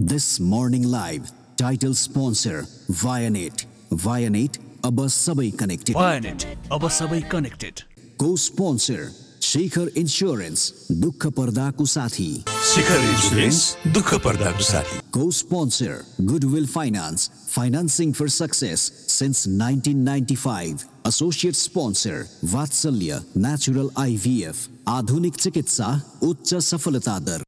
This morning live, title sponsor, Vianet. Vianet, अब सबै connected Vianet, अब सबै कनेक्टेड को स्पोन्सर शिखर इन्स्योरेन्स दुःख पर्दाको साथी शिखर इन्स्योरेन्स साथी को sponsor goodwill finance financing for success since 1995 associate sponsor Vatsalya natural IVF आधुनिक चिकित्सा उच्च सफलता दर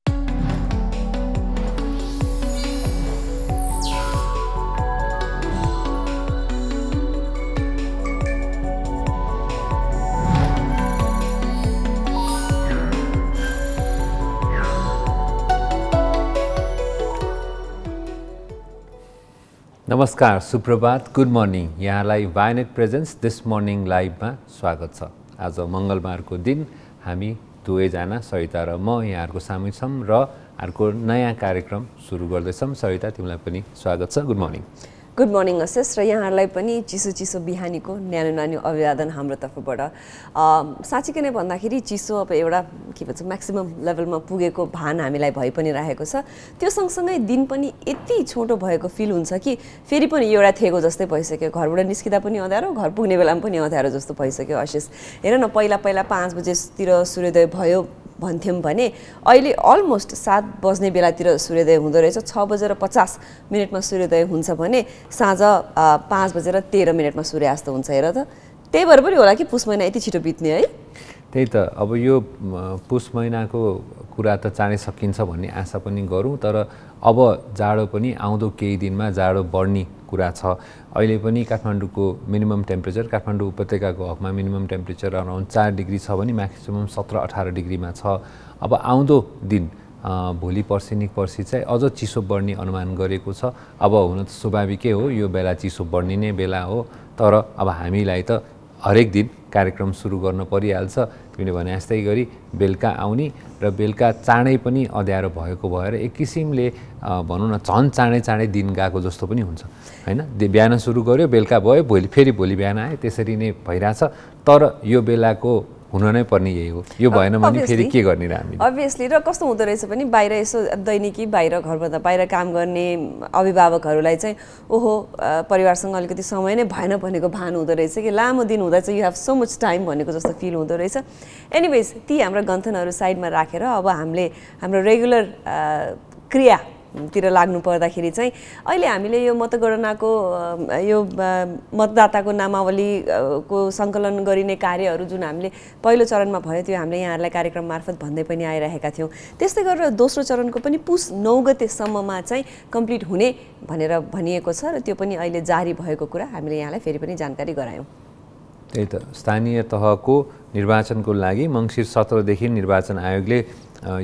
नमस्कार सुप्रभात गुड मर्निङ यहाँलाई बायोनेट प्रेजेन्स दिस मर्निङ लाइभमा स्वागत छ आज मङ्गलबारको दिन हामी दुवैजना सरिता र म यहाँहरूको सामु छौँ र अर्को नयाँ कार्यक्रम सुरु गर्दैछौँ सरिता तिमीलाई पनि स्वागत छ गुड मर्निङ गुड मर्निङ असेस र यहाँहरूलाई पनि चिसो चिसो बिहानीको न्यानो न्यानो अभिवादन हाम्रो तर्फबाट साँच्चीकै नै भन्दाखेरि चिसो अब एउटा के भन्छ म्याक्सिमम् लेभलमा पुगेको भान हामीलाई भइ पनि राखेको छ त्यो सँगसँगै दिन पनि यति छोटो भएको फिल हुन्छ कि फेरि पनि एउटा थेगो जस्तै भइसक्यो घरबाट निस्किँदा पनि अँध्यारो घर पुग्ने बेलामा पनि अँध्यारो जस्तो भइसक्यो असेस हेर न पहिला पहिला पाँच बजेतिर सूर्योदय भयो भन्थ्यौँ भने अहिले अलमोस्ट सात बज्ने बेलातिर सूर्योदय हुँदो रहेछ छ बजेर पचास मिनटमा सूर्योदय हुन्छ भने साँझ पाँच बजेर तेह्र मिनटमा सूर्यास्त हुन्छ हेर त त्यही भएर पनि होला कि पुस महिना यति छिटो बित्ने है त्यही त अब यो पुष महिनाको कुरा त चाँडै सकिन्छ भन्ने आशा पनि गरौँ तर अब जाडो पनि आउँदो केही दिनमा जाडो बढ्ने कुरा छ अहिले पनि काठमाडौँको मिनिमम टेम्परेचर काठमाडौँ उपत्यकाको हकमा मिनिमम टेम्परेचर अराउन्ड चार डिग्री छ भने म्याक्सिमम् सत्र अठार डिग्रीमा छ अब आउँदो दिन भोलि पर्सि निक पर्सि चाहिँ अझ चिसो बढ्ने अनुमान गरेको छ अब हुन त स्वाभाविकै हो यो बेला चिसो बढ्ने नै बेला हो तर अब हामीलाई त हरेक दिन कार्यक्रम सुरु गर्न परिहाल्छ तिमीले भने जस्तै गरी बेलुका आउने र बेलुका चाँडै पनि अँध्यारो भएको भएर एक किसिमले भनौँ न झन् चाँडै चाँडै दिन गएको जस्तो पनि हुन्छ होइन बिहान सुरु गऱ्यो बेलुका भयो भोलि फेरि भोलि बिहान आयो त्यसरी नै भइरहेछ तर यो बेलाको हुन नै पर्ने यही हो यो भएन भने फेरि के गर्ने र हामी अभियसली र कस्तो हुँदो रहेछ भने बाहिर यसो दैनिकी बाहिर घरबाट बाहिर काम गर्ने अभिभावकहरूलाई चाहिँ ओहो परिवारसँग अलिकति समय नै भएन भनेको भान हुँदो रहेछ कि लामो दिन हुँदा चाहिँ you have so much time भनेको जस्तो फिल हुँदो रहेछ एनिवेज ती हाम्रो गन्थनहरू साइडमा राखेर अब हामीले हाम्रो रेगुलर क्रिया तिर लाग्नु पर्दाखेरि चाहिँ अहिले हामीले यो मतगणनाको यो मतदाताको नामावलीको सङ्कलन गरिने कार्यहरू जुन हामीले पहिलो चरणमा भयो त्यो हामीले यहाँहरूलाई कार्यक्रम मार्फत भन्दै पनि आइरहेका थियौँ त्यस्तै गरेर दोस्रो चरणको पनि पुस नौ गतेसम्ममा चाहिँ कम्प्लिट हुने भनेर भनिएको छ र त्यो पनि अहिले जारी भएको कुरा हामीले यहाँलाई फेरि पनि जानकारी गरायौँ त्यही त स्थानीय तहको निर्वाचनको लागि मङ्सिर सत्रदेखि निर्वाचन आयोगले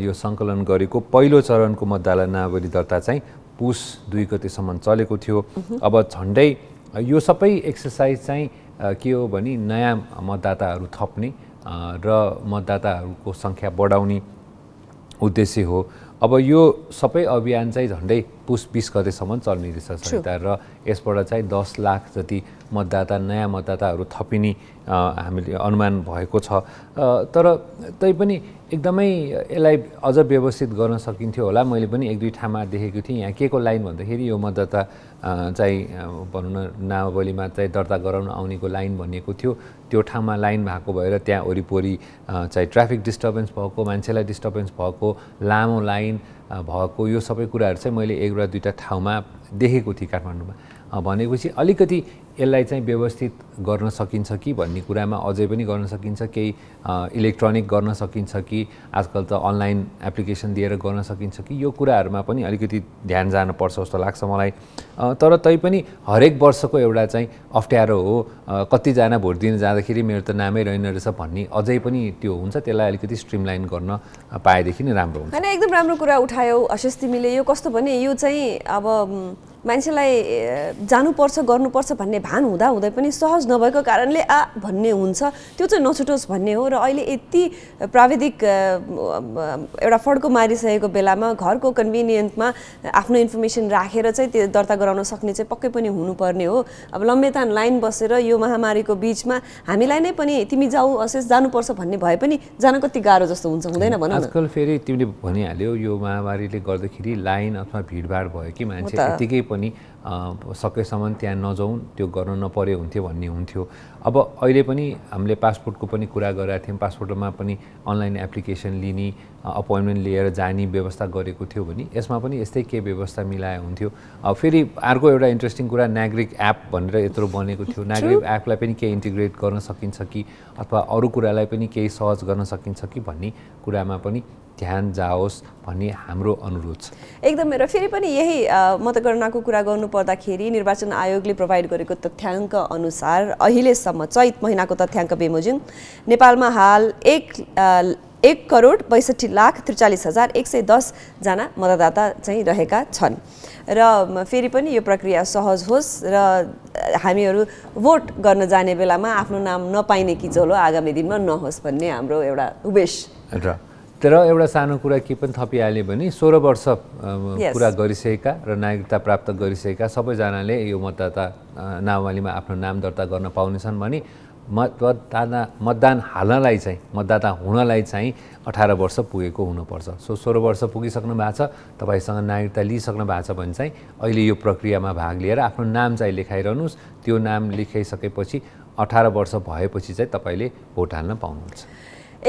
यो सङ्कलन गरेको पहिलो चरणको मतदाता नावली दर्ता चाहिँ पुस दुई गतिसम्म चलेको थियो अब झन्डै यो सबै एक्सर्साइज चाहिँ के हो भने नयाँ मतदाताहरू थप्ने र मतदाताहरूको सङ्ख्या बढाउने उद्देश्य हो अब यो सबै अभियान चाहिँ झन्डै पुस बिस गतेसम्म चल्ने रहेछ सरकार र यसबाट चाहिँ दस लाख जति मतदाता नयाँ मतदाताहरू थपिने हामीले अनुमान भएको छ तर तैपनि एकदमै यसलाई अझ व्यवस्थित गर्न सकिन्थ्यो होला मैले पनि एक दुई ठाउँमा देखेको थिएँ यहाँ के को लाइन भन्दाखेरि यो मतदाता चाहिँ भनौँ न नामावलीमा चाहिँ दर्ता गराउन आउनेको लाइन भनिएको थियो त्यो ठाउँमा लाइन भएको भएर त्यहाँ वरिपरि चाहिँ ट्राफिक डिस्टर्बेन्स भएको मान्छेलाई डिस्टर्बेन्स भएको लामो लाइन भएको यो सबै कुराहरू चाहिँ मैले एक र दुईवटा ठाउँमा देखेको थिएँ काठमाडौँमा भनेपछि अलिकति यसलाई चाहिँ व्यवस्थित गर्न सकिन्छ कि भन्ने कुरामा अझै पनि गर्न सकिन्छ केही इलेक्ट्रोनिक गर्न सकिन्छ कि आजकल त अनलाइन एप्लिकेसन दिएर गर्न सकिन्छ कि यो कुराहरूमा पनि अलिकति ध्यान जानुपर्छ जस्तो लाग्छ मलाई तर तैपनि हरेक वर्षको एउटा चाहिँ अप्ठ्यारो हो कतिजना भोट दिन जाँदाखेरि मेरो त नामै रहेन रहेछ भन्ने अझै पनि त्यो हुन्छ त्यसलाई अलिकति स्ट्रिमलाइन गर्न पाएदेखि नै राम्रो हुन्छ होइन एकदम राम्रो कुरा उठायो आशिष तिमीले यो कस्तो भने यो चाहिँ अब मान्छेलाई जानुपर्छ गर्नुपर्छ भन्ने भान हुँदा हुँदै पनि सहज नभएको कारणले आ भन्ने हुन्छ त्यो चाहिँ नछुटोस् भन्ने हो र अहिले यति प्राविधिक एउटा फड्को मारिसकेको बेलामा घरको कन्भिनियन्टमा आफ्नो इन्फर्मेसन राखेर चाहिँ त्यो दर्ता गराउन सक्ने चाहिँ पक्कै पनि हुनुपर्ने हो अब लम्बेतान लाइन बसेर यो महामारीको बिचमा हामीलाई नै पनि तिमी जाऊ अशेष जानुपर्छ भन्ने भए पनि जान कति गाह्रो जस्तो हुन्छ हुँदैन भन आजकल फेरि तिमीले भनिहाल्यौ यो महामारीले गर्दाखेरि लाइन अथवा भिडभाड भयो कि मान्छे यतिकै पनि सकेसम्म त्यहाँ नजाउँ त्यो गर्न नपरे हुन्थ्यो भन्ने हुन्थ्यो अब अहिले पनि हामीले पासपोर्टको पनि कुरा गरेका थियौँ पासपोर्टमा पनि अनलाइन एप्लिकेसन लिने अपोइन्टमेन्ट लिएर जाने व्यवस्था गरेको थियो भने यसमा पनि यस्तै के व्यवस्था मिलाए हुन्थ्यो फेरि अर्को एउटा इन्ट्रेस्टिङ कुरा नागरिक एप भनेर यत्रो बनेको थियो नागरिक एपलाई पनि केही इन्टिग्रेट गर्न सकिन्छ कि अथवा अरू कुरालाई पनि केही सहज गर्न सकिन्छ कि भन्ने कुरामा पनि ध्यान जाओस् भन्ने हाम्रो अनुरोध छ एकदमै र फेरि पनि यही मतगणनाको कुरा गर्नुपर्दाखेरि निर्वाचन आयोगले प्रोभाइड गरेको तथ्याङ्क अनुसार अहिलेसम्म महिनासम्म चैत महिनाको तथ्याङ्क बेमोजिङ नेपालमा हाल एक एक करोड बैसठी लाख त्रिचालिस हजार एक सय दसजना मतदाता चाहिँ रहेका छन् र फेरि पनि यो प्रक्रिया सहज होस् र हामीहरू भोट गर्न जाने बेलामा आफ्नो नाम नपाइने किचोलो आगामी दिनमा नहोस् भन्ने हाम्रो एउटा उवेश तर एउटा सानो कुरा के पनि थपिहाल्यो भने सोह्र वर्ष पुरा गरिसकेका र नागरिकता प्राप्त गरिसकेका सबैजनाले यो मतदाता नावालीमा आफ्नो नाम दर्ता गर्न पाउनेछन् भने मतदाता मतदान हाल्नलाई चाहिँ मतदाता हुनलाई चाहिँ अठार वर्ष पुगेको हुनुपर्छ सो सोह्र वर्ष पुगिसक्नु भएको छ तपाईँसँग नागरिकता लिइसक्नु भएको छ भने चाहिँ अहिले यो प्रक्रियामा भाग लिएर आफ्नो नाम चाहिँ लेखाइरहनुहोस् त्यो नाम लेखाइसकेपछि अठार वर्ष भएपछि चाहिँ तपाईँले भोट हाल्न पाउनुहुन्छ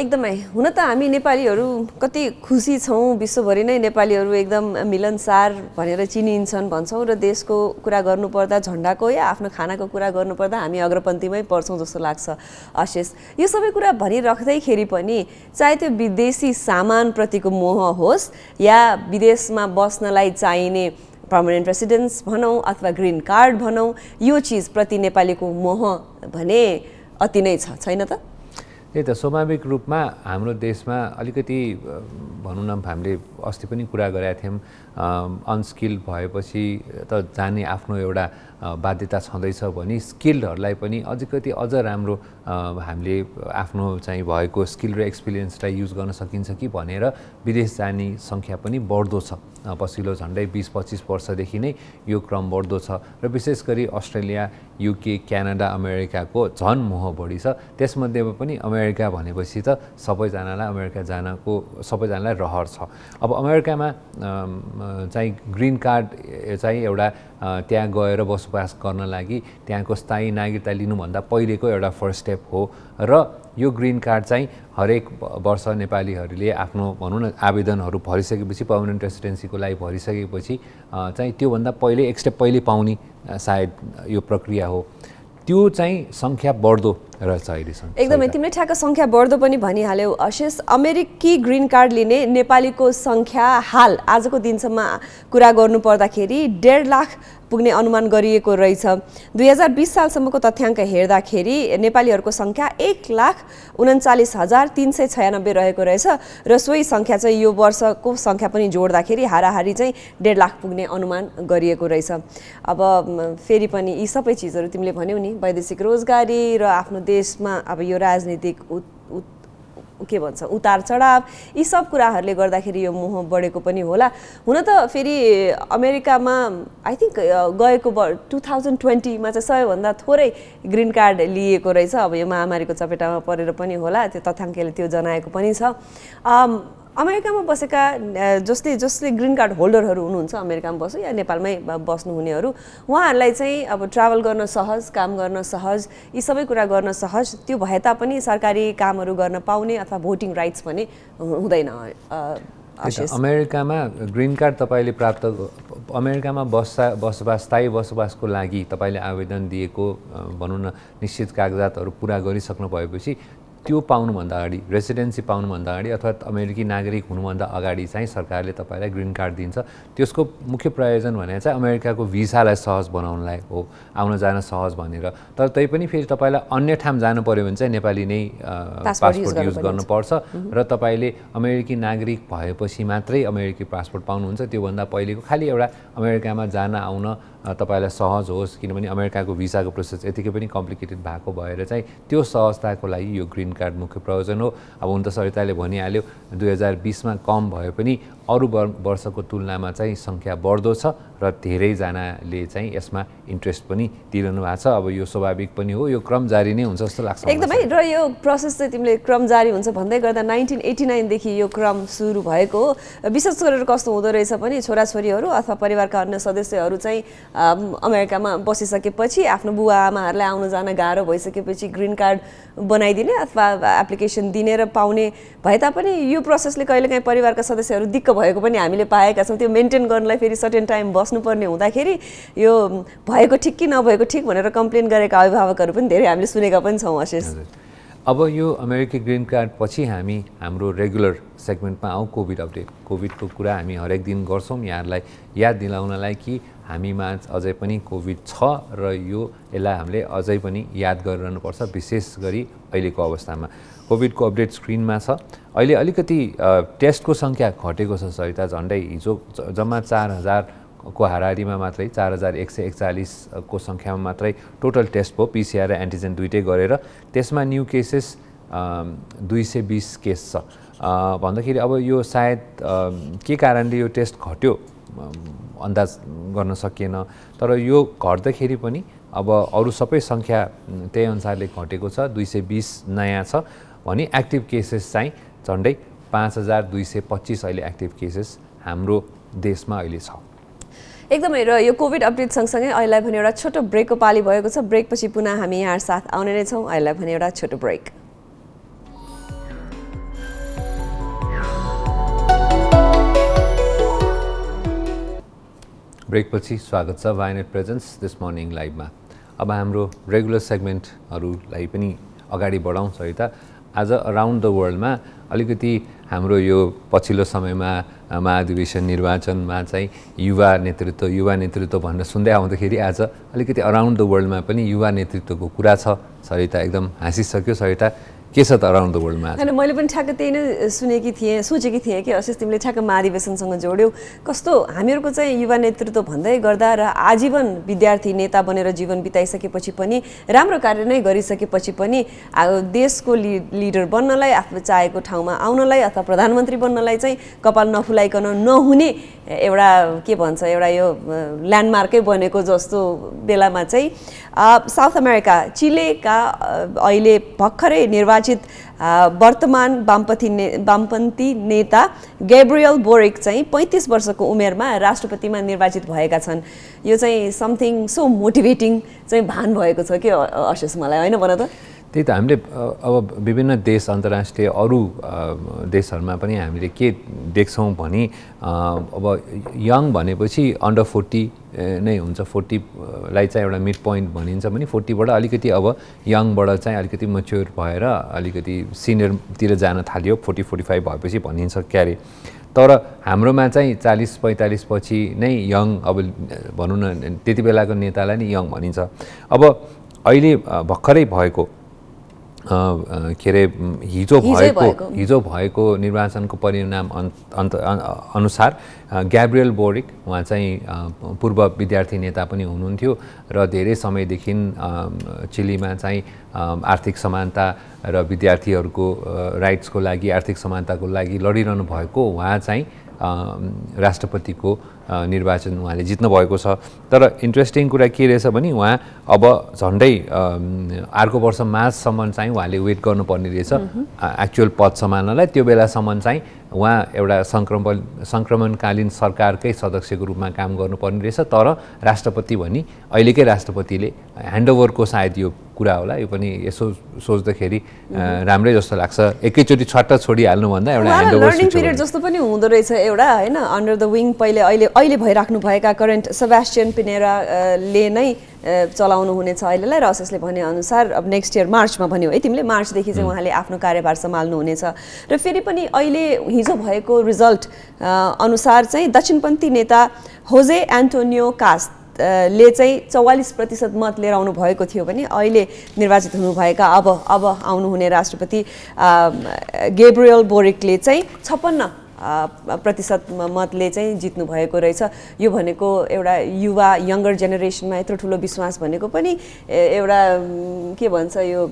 एकदमै हुन त हामी नेपालीहरू कति खुसी छौँ विश्वभरि नै नेपालीहरू एकदम मिलनसार भनेर चिनिन्छन् भन्छौँ र देशको कुरा गर्नुपर्दा झन्डाको या आफ्नो खानाको कुरा गर्नुपर्दा हामी अग्रपन्थीमै पर्छौँ जस्तो लाग्छ अशेष यो सबै कुरा भनिराख्दैखेरि पनि चाहे त्यो विदेशी सामानप्रतिको मोह होस् या विदेशमा बस्नलाई चाहिने पर्मानेन्ट रेसिडेन्स भनौँ अथवा ग्रिन कार्ड भनौँ यो चिजप्रति नेपालीको मोह भने अति नै छ छैन त त्यही त स्वाभाविक रूपमा हाम्रो देशमा अलिकति भनौँ न हामीले अस्ति पनि कुरा गरेका थियौँ अनस्किल्ड भएपछि त जाने आफ्नो एउटा बाध्यता छँदैछ भने स्किल्डहरूलाई पनि अलिकति अझ राम्रो हामीले आफ्नो चाहिँ भएको स्किल र एक्सपिरियन्सलाई युज गर्न सकिन्छ कि भनेर विदेश जाने सङ्ख्या पनि बढ्दो छ पछिल्लो झन्डै बिस पच्चिस वर्षदेखि नै यो क्रम बढ्दो छ र विशेष गरी अस्ट्रेलिया युके क्यानाडा अमेरिकाको झन मोह बढी छ त्यसमध्येमा पनि अमेरिका भनेपछि त सबैजनालाई अमेरिका जानको सबैजनालाई रहर छ अब अमेरिकामा चाहिँ ग्रिन कार्ड चाहिँ एउटा त्यहाँ गएर बसोबास गर्न लागि त्यहाँको स्थायी नागरिकता लिनुभन्दा पहिलेको एउटा फर्स्ट स्टेप स्टेप हो र यो ग्रिन कार्ड चाहिँ हरेक वर्ष नेपालीहरूले आफ्नो भनौँ न आवेदनहरू भरिसकेपछि पर्मानेन्ट रेसिडेन्सीको लागि भरिसकेपछि चाहिँ त्योभन्दा पहिले एक स्टेप पहिले पाउने सायद यो प्रक्रिया हो त्यो चाहिँ सङ्ख्या बढ्दो रहेछ अहिलेसम्म एकदमै तिमीले ठ्याक्क सङ्ख्या बढ्दो पनि भनिहाल्यौ अशेष अमेरिकी ग्रिन कार्ड लिने नेपालीको सङ्ख्या हाल आजको दिनसम्म कुरा गर्नु पर्दाखेरि डेढ लाख पुग्ने अनुमान गरिएको रहेछ दुई हजार बिस सालसम्मको तथ्याङ्क हेर्दाखेरि नेपालीहरूको सङ्ख्या एक लाख उन्चालिस हजार तिन सय छयानब्बे रहेको रहेछ र सोही सङ्ख्या चाहिँ यो वर्षको सङ्ख्या पनि जोड्दाखेरि हाराहारी चाहिँ डेढ लाख पुग्ने अनुमान गरिएको रहेछ अब फेरि पनि यी सबै चिजहरू तिमीले भन्यौ नि वैदेशिक रोजगारी र आफ्नो देशमा अब यो राजनीतिक के भन्छ उतार चढाव यी सब कुराहरूले गर्दाखेरि यो मोह बढेको पनि होला हुन त फेरि अमेरिकामा आई थिङ्क गएको टु थाउजन्ड ट्वेन्टीमा चाहिँ सबैभन्दा थोरै ग्रिन कार्ड लिएको रहेछ अब यो महामारीको चपेटामा परेर पनि होला त्यो तथ्याङ्कले त्यो जनाएको पनि छ अमेरिकामा बसेका जसले जसले ग्रिन कार्ड होल्डरहरू हुनुहुन्छ अमेरिकामा बस्यो या नेपालमै बस्नुहुनेहरू उहाँहरूलाई चाहिँ अब ट्राभल गर्न सहज काम गर्न सहज यी सबै कुरा गर्न सहज त्यो भए तापनि सरकारी कामहरू गर्न पाउने अथवा भोटिङ राइट्स पनि हुँदैन अमेरिकामा ग्रिन कार्ड तपाईँले प्राप्त अमेरिकामा बस्दा बसोबास स्थायी बसोबासको लागि तपाईँले आवेदन दिएको भनौँ न निश्चित कागजातहरू पुरा गरिसक्नु भएपछि त्यो पाउनुभन्दा अगाडि रेसिडेन्सी पाउनुभन्दा अगाडि अथवा अमेरिकी नागरिक हुनुभन्दा अगाडि चाहिँ सरकारले तपाईँलाई ग्रिन कार्ड दिन्छ त्यसको मुख्य प्रयोजन भने चाहिँ अमेरिकाको भिसालाई सहज बनाउनलाई हो आउन जान सहज भनेर तर पनि फेरि तपाईँलाई अन्य ठाउँ जानु पऱ्यो भने चाहिँ नेपाली नै पासपोर्ट युज गर्नुपर्छ र तपाईँले अमेरिकी नागरिक भएपछि मात्रै अमेरिकी पासपोर्ट पाउनुहुन्छ त्योभन्दा पहिलेको खालि एउटा अमेरिकामा जान आउन तपाईँलाई सहज होस् किनभने अमेरिकाको भिसाको प्रोसेस यतिकै पनि कम्प्लिकेटेड भएको भएर चाहिँ त्यो सहजताको लागि यो ग्रिन कार्ड मुख्य प्रयोजन हो अब हुन त सरिताले भनिहाल्यो दुई हजार बिसमा कम भए पनि अरू वर्षको तुलनामा चाहिँ सङ्ख्या बढ्दो छ र धेरैजनाले चाहिँ यसमा इन्ट्रेस्ट पनि दिइरहनु भएको छ अब यो स्वाभाविक पनि हो यो क्रम जारी नै हुन्छ जस्तो लाग्छ एकदमै र यो प्रोसेस चाहिँ तिमीले क्रम जारी हुन्छ भन्दै गर्दा नाइन्टिन एटी नाइनदेखि यो क्रम सुरु भएको हो विशेष गरेर कस्तो हुँदो रहेछ भने छोराछोरीहरू अथवा परिवारका अन्य सदस्यहरू चाहिँ अमेरिकामा बसिसकेपछि आफ्नो बुवा आमाहरूलाई आउन जान गाह्रो भइसकेपछि ग्रिन कार्ड बनाइदिने अथवा एप्लिकेसन दिने र पाउने भए तापनि यो प्रोसेसले कहिलेकाहीँ परिवारका सदस्यहरू दिक्क भएको पनि हामीले पाएका छौँ त्यो मेन्टेन गर्नलाई फेरि सर्टेन टाइम बस्नुपर्ने हुँदाखेरि यो भएको ठिक कि नभएको ठिक भनेर कम्प्लेन गरेका अभिभावकहरू पनि धेरै हामीले सुनेका पनि छौँ अशेष अब यो अमेरिकी ग्रिन कार्ड पछि हामी हाम्रो रेगुलर सेगमेन्टमा आउँ कोभिड अपडेट कोभिडको कुरा हामी हरेक दिन गर्छौँ यहाँहरूलाई याद दिलाउनलाई कि हामीमा अझै पनि कोभिड छ र यो यसलाई हामीले अझै पनि याद गरिरहनुपर्छ विशेष गरी अहिलेको अवस्थामा कोभिडको अपडेट स्क्रिनमा छ अहिले अलिकति टेस्टको सङ्ख्या घटेको छ सरिता झन्डै हिजो जम्मा चार हजारको हाराहारीमा मात्रै चार हजार एक सय एकचालिसको सङ्ख्यामा मात्रै टोटल टेस्ट भयो पिसिआर र एन्टिजेन दुइटै गरेर त्यसमा न्यू केसेस दुई सय बिस केस छ भन्दाखेरि अब यो सायद के कारणले यो टेस्ट घट्यो अन्दाज गर्न सकिएन तर यो घट्दाखेरि पनि अब अरू सबै सङ्ख्या त्यही अनुसारले घटेको छ दुई सय बिस नयाँ छ भने एक्टिभ केसेस चाहिँ झन्डै पाँच हजार दुई सय पच्चिस अहिले एक्टिभ केसेस हाम्रो देशमा अहिले छ एकदमै र यो कोभिड अपडेट सँगसँगै अहिलेलाई भने एउटा छोटो ब्रेकको पाली भएको छ ब्रेकपछि पुनः हामी यहाँ साथ आउने नै छौँ अहिलेलाई भने एउटा छोटो ब्रेक ब्रेकपछि स्वागत छ वाइनेट प्रेजेन्स दिस मर्निङ लाइभमा अब हाम्रो रेगुलर सेगमेन्टहरूलाई पनि अगाडि बढाउँ सहित आज अराउन्ड द वर्ल्डमा अलिकति हाम्रो यो पछिल्लो समयमा महाधिवेशन निर्वाचनमा चाहिँ युवा नेतृत्व युवा नेतृत्व भनेर सुन्दै आउँदाखेरि आज अलिकति अराउन्ड द वर्ल्डमा पनि युवा नेतृत्वको कुरा छ सरिता एकदम हाँसिसक्यो सरिता के छ त अराउन्ड द वर्ल्डमा होइन मैले पनि ठ्याक्क त्यही नै सुनेकी थिएँ सोचेकी थिएँ कि अशेष तिमीले ठ्याक्क महाधिवेशनसँग जोड्यौ कस्तो हामीहरूको चाहिँ युवा नेतृत्व भन्दै गर्दा र आजीवन विद्यार्थी नेता बनेर जीवन बिताइसकेपछि पनि राम्रो कार्य नै गरिसकेपछि पनि देशको लिडर बन्नलाई आफू चाहेको ठाउँमा आउनलाई अथवा प्रधानमन्त्री बन्नलाई चाहिँ कपाल नफुलाइकन नहुने एउटा के भन्छ एउटा यो ल्यान्डमार्कै बनेको जस्तो बेलामा चाहिँ साउथ अमेरिका चिलेका अहिले भर्खरै निर्वाचन निर्वाचित वर्तमान वामपथी ने वामपन्थी नेता गेब्रियल बोरेक चाहिँ पैँतिस वर्षको उमेरमा राष्ट्रपतिमा निर्वाचित भएका छन् यो चाहिँ समथिङ सो मोटिभेटिङ चाहिँ भान भएको छ कि अशेष मलाई होइन भन त त्यही त हामीले अब विभिन्न देश अन्तर्राष्ट्रिय अरू देशहरूमा पनि हामीले के देख्छौँ भने अब यङ भनेपछि अन्डर फोर्टी नै हुन्छ फोर्टीलाई चाहिँ एउटा मिड पोइन्ट भनिन्छ भने फोर्टीबाट अलिकति अब यङबाट चाहिँ अलिकति मच्योर भएर अलिकति सिनियरतिर जान थाल्यो फोर्टी फोर्टी फाइभ भएपछि भनिन्छ क्यारे तर हाम्रोमा चाहिँ चालिस पैँतालिस पछि नै यङ अब भनौँ न त्यति बेलाको नेतालाई नै यङ भनिन्छ अब अहिले भर्खरै भएको के अरे हिजो भएको हिजो भएको निर्वाचनको परिणाम अन्त अनुसार ग्याब्रियल बोरिक उहाँ चाहिँ पूर्व विद्यार्थी नेता पनि हुनुहुन्थ्यो र धेरै समयदेखि चिलीमा चाहिँ आर्थिक समानता र विद्यार्थीहरूको राइट्सको लागि आर्थिक समानताको लागि लडिरहनु भएको उहाँ चाहिँ राष्ट्रपतिको निर्वाचन उहाँले भएको छ तर इन्ट्रेस्टिङ कुरा के रहेछ भने उहाँ अब झन्डै अर्को वर्ष मार्चसम्म चाहिँ उहाँले वेट गर्नुपर्ने रहेछ एक्चुअल पद सम्हाल्नलाई त्यो बेलासम्म चाहिँ उहाँ एउटा सङ्क्रमण सङ्क्रमणकालीन सरकारकै सदस्यको रूपमा काम गर्नुपर्ने रहेछ तर राष्ट्रपति भनी अहिलेकै राष्ट्रपतिले ह्यान्डओभरको सायद यो कुरा होला यो पनि यसो सोच्दाखेरि राम्रै जस्तो लाग्छ एकैचोटि छट्ट छोडिहाल्नुभन्दा एउटा ह्यान्डओभर जस्तो पनि हुँदो रहेछ एउटा होइन अन्डर द विङ पहिले अहिले अहिले भइराख्नुभएका करेन्ट सभास्टियन पिनेराले नै चलाउनु हुनेछ अहिलेलाई र भने भनेअनुसार अब नेक्स्ट इयर मार्चमा भन्यो है तिमीले मार्चदेखि चाहिँ उहाँले आफ्नो कार्यभार सम्हाल्नुहुनेछ र फेरि पनि अहिले हिजो भएको रिजल्ट अनुसार चाहिँ दक्षिणपन्थी नेता होजे एन्टोनियो कास्ट ले चाहिँ चौवालिस प्रतिशत मत लिएर आउनु भएको थियो भने अहिले निर्वाचित हुनुभएका अब अब आउनुहुने राष्ट्रपति गेब्रियल बोरिकले चाहिँ छप्पन्न प्रतिशत मतले चाहिँ जित्नु भएको रहेछ यो भनेको एउटा युवा यङ्गर जेनेरेसनमा यत्रो ठुलो विश्वास भनेको पनि एउटा के भन्छ यो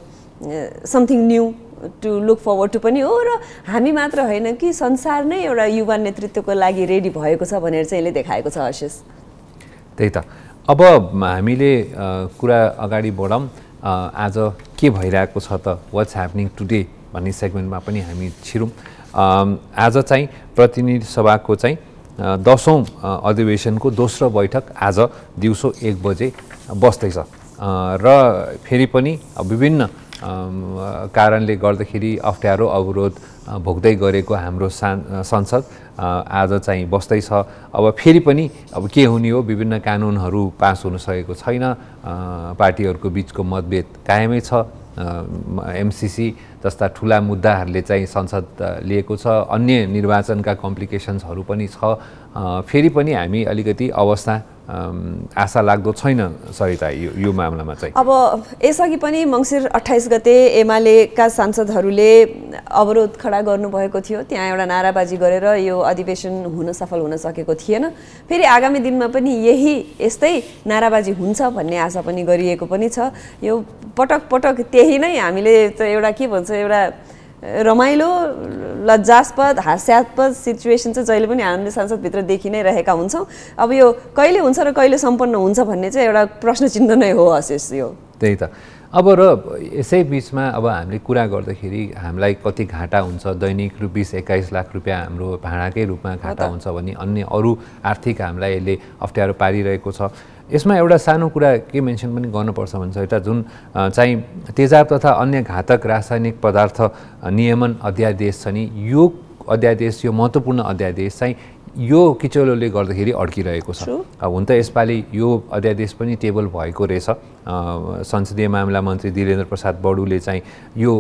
something new to look forward to पनि हो र हामी मात्र होइन कि संसार नै एउटा युवा नेतृत्वको लागि रेडी भएको छ भनेर चाहिँ यसले देखाएको छ आशिष त्यही त अब हामीले कुरा अगाडि बढौँ आज के भइरहेको छ त वाट्स ह्यापनिङ टुडे भन्ने सेगमेन्टमा पनि हामी छिरौँ आज चाहिँ प्रतिनिधि सभाको चाहिँ दसौँ अधिवेशनको दोस्रो बैठक आज दिउँसो एक बजे बस्दैछ र फेरि पनि विभिन्न कारणले गर्दाखेरि अप्ठ्यारो अवरोध भोग्दै गरेको हाम्रो संसद आज चाहिँ बस्दैछ अब फेरि पनि अब के हुने हो विभिन्न कानुनहरू पास हुन सकेको छैन पार्टीहरूको बिचको मतभेद कायमै छ एमसिसी जस्ता ठुला मुद्दाहरूले चाहिँ संसद लिएको छ अन्य निर्वाचनका कम्प्लिकेसन्सहरू पनि छ फेरि पनि हामी अलिकति अवस्था आशा लाग्दो छैन सरिता यो यो मामलामा चाहिँ अब यसअघि पनि मङ्सिर अठाइस गते एमालेका सांसदहरूले अवरोध खडा गर्नुभएको थियो त्यहाँ एउटा नाराबाजी गरेर यो अधिवेशन हुन सफल हुन सकेको थिएन फेरि आगामी दिनमा पनि यही यस्तै नाराबाजी हुन्छ भन्ने आशा पनि गरिएको पनि छ यो पटक पटक त्यही नै हामीले त एउटा के भन्छ एउटा रमाइलो लज्जास्पद हास्यास्पद सिचुएसन चाहिँ जहिले पनि हामीले संसदभित्र देखि नै रहेका हुन्छौँ अब यो कहिले हुन्छ र कहिले सम्पन्न हुन्छ भन्ने चाहिँ एउटा प्रश्न नै हो अशेष यो त्यही त अब र यसै बिचमा अब हामीले कुरा गर्दाखेरि हामीलाई कति घाटा हुन्छ दैनिक रु बिस एक्काइस लाख रुपियाँ हाम्रो भाँडाकै रूपमा घाटा हुन्छ भने अन्य अरू आर्थिक हामीलाई यसले अप्ठ्यारो पारिरहेको छ यसमा एउटा सानो कुरा के मेन्सन पनि गर्नुपर्छ भन्छ एउटा जुन चाहिँ तेजाब तथा अन्य घातक रासायनिक पदार्थ नियमन अध्यादेश छ नि यो अध्यादेश यो महत्त्वपूर्ण अध्यादेश चाहिँ यो किचलोले गर्दाखेरि अड्किरहेको छ अब हुन त यसपालि यो अध्यादेश पनि टेबल भएको रहेछ संसदीय मामला मन्त्री दिलेन्द्र प्रसाद बडुले चाहिँ यो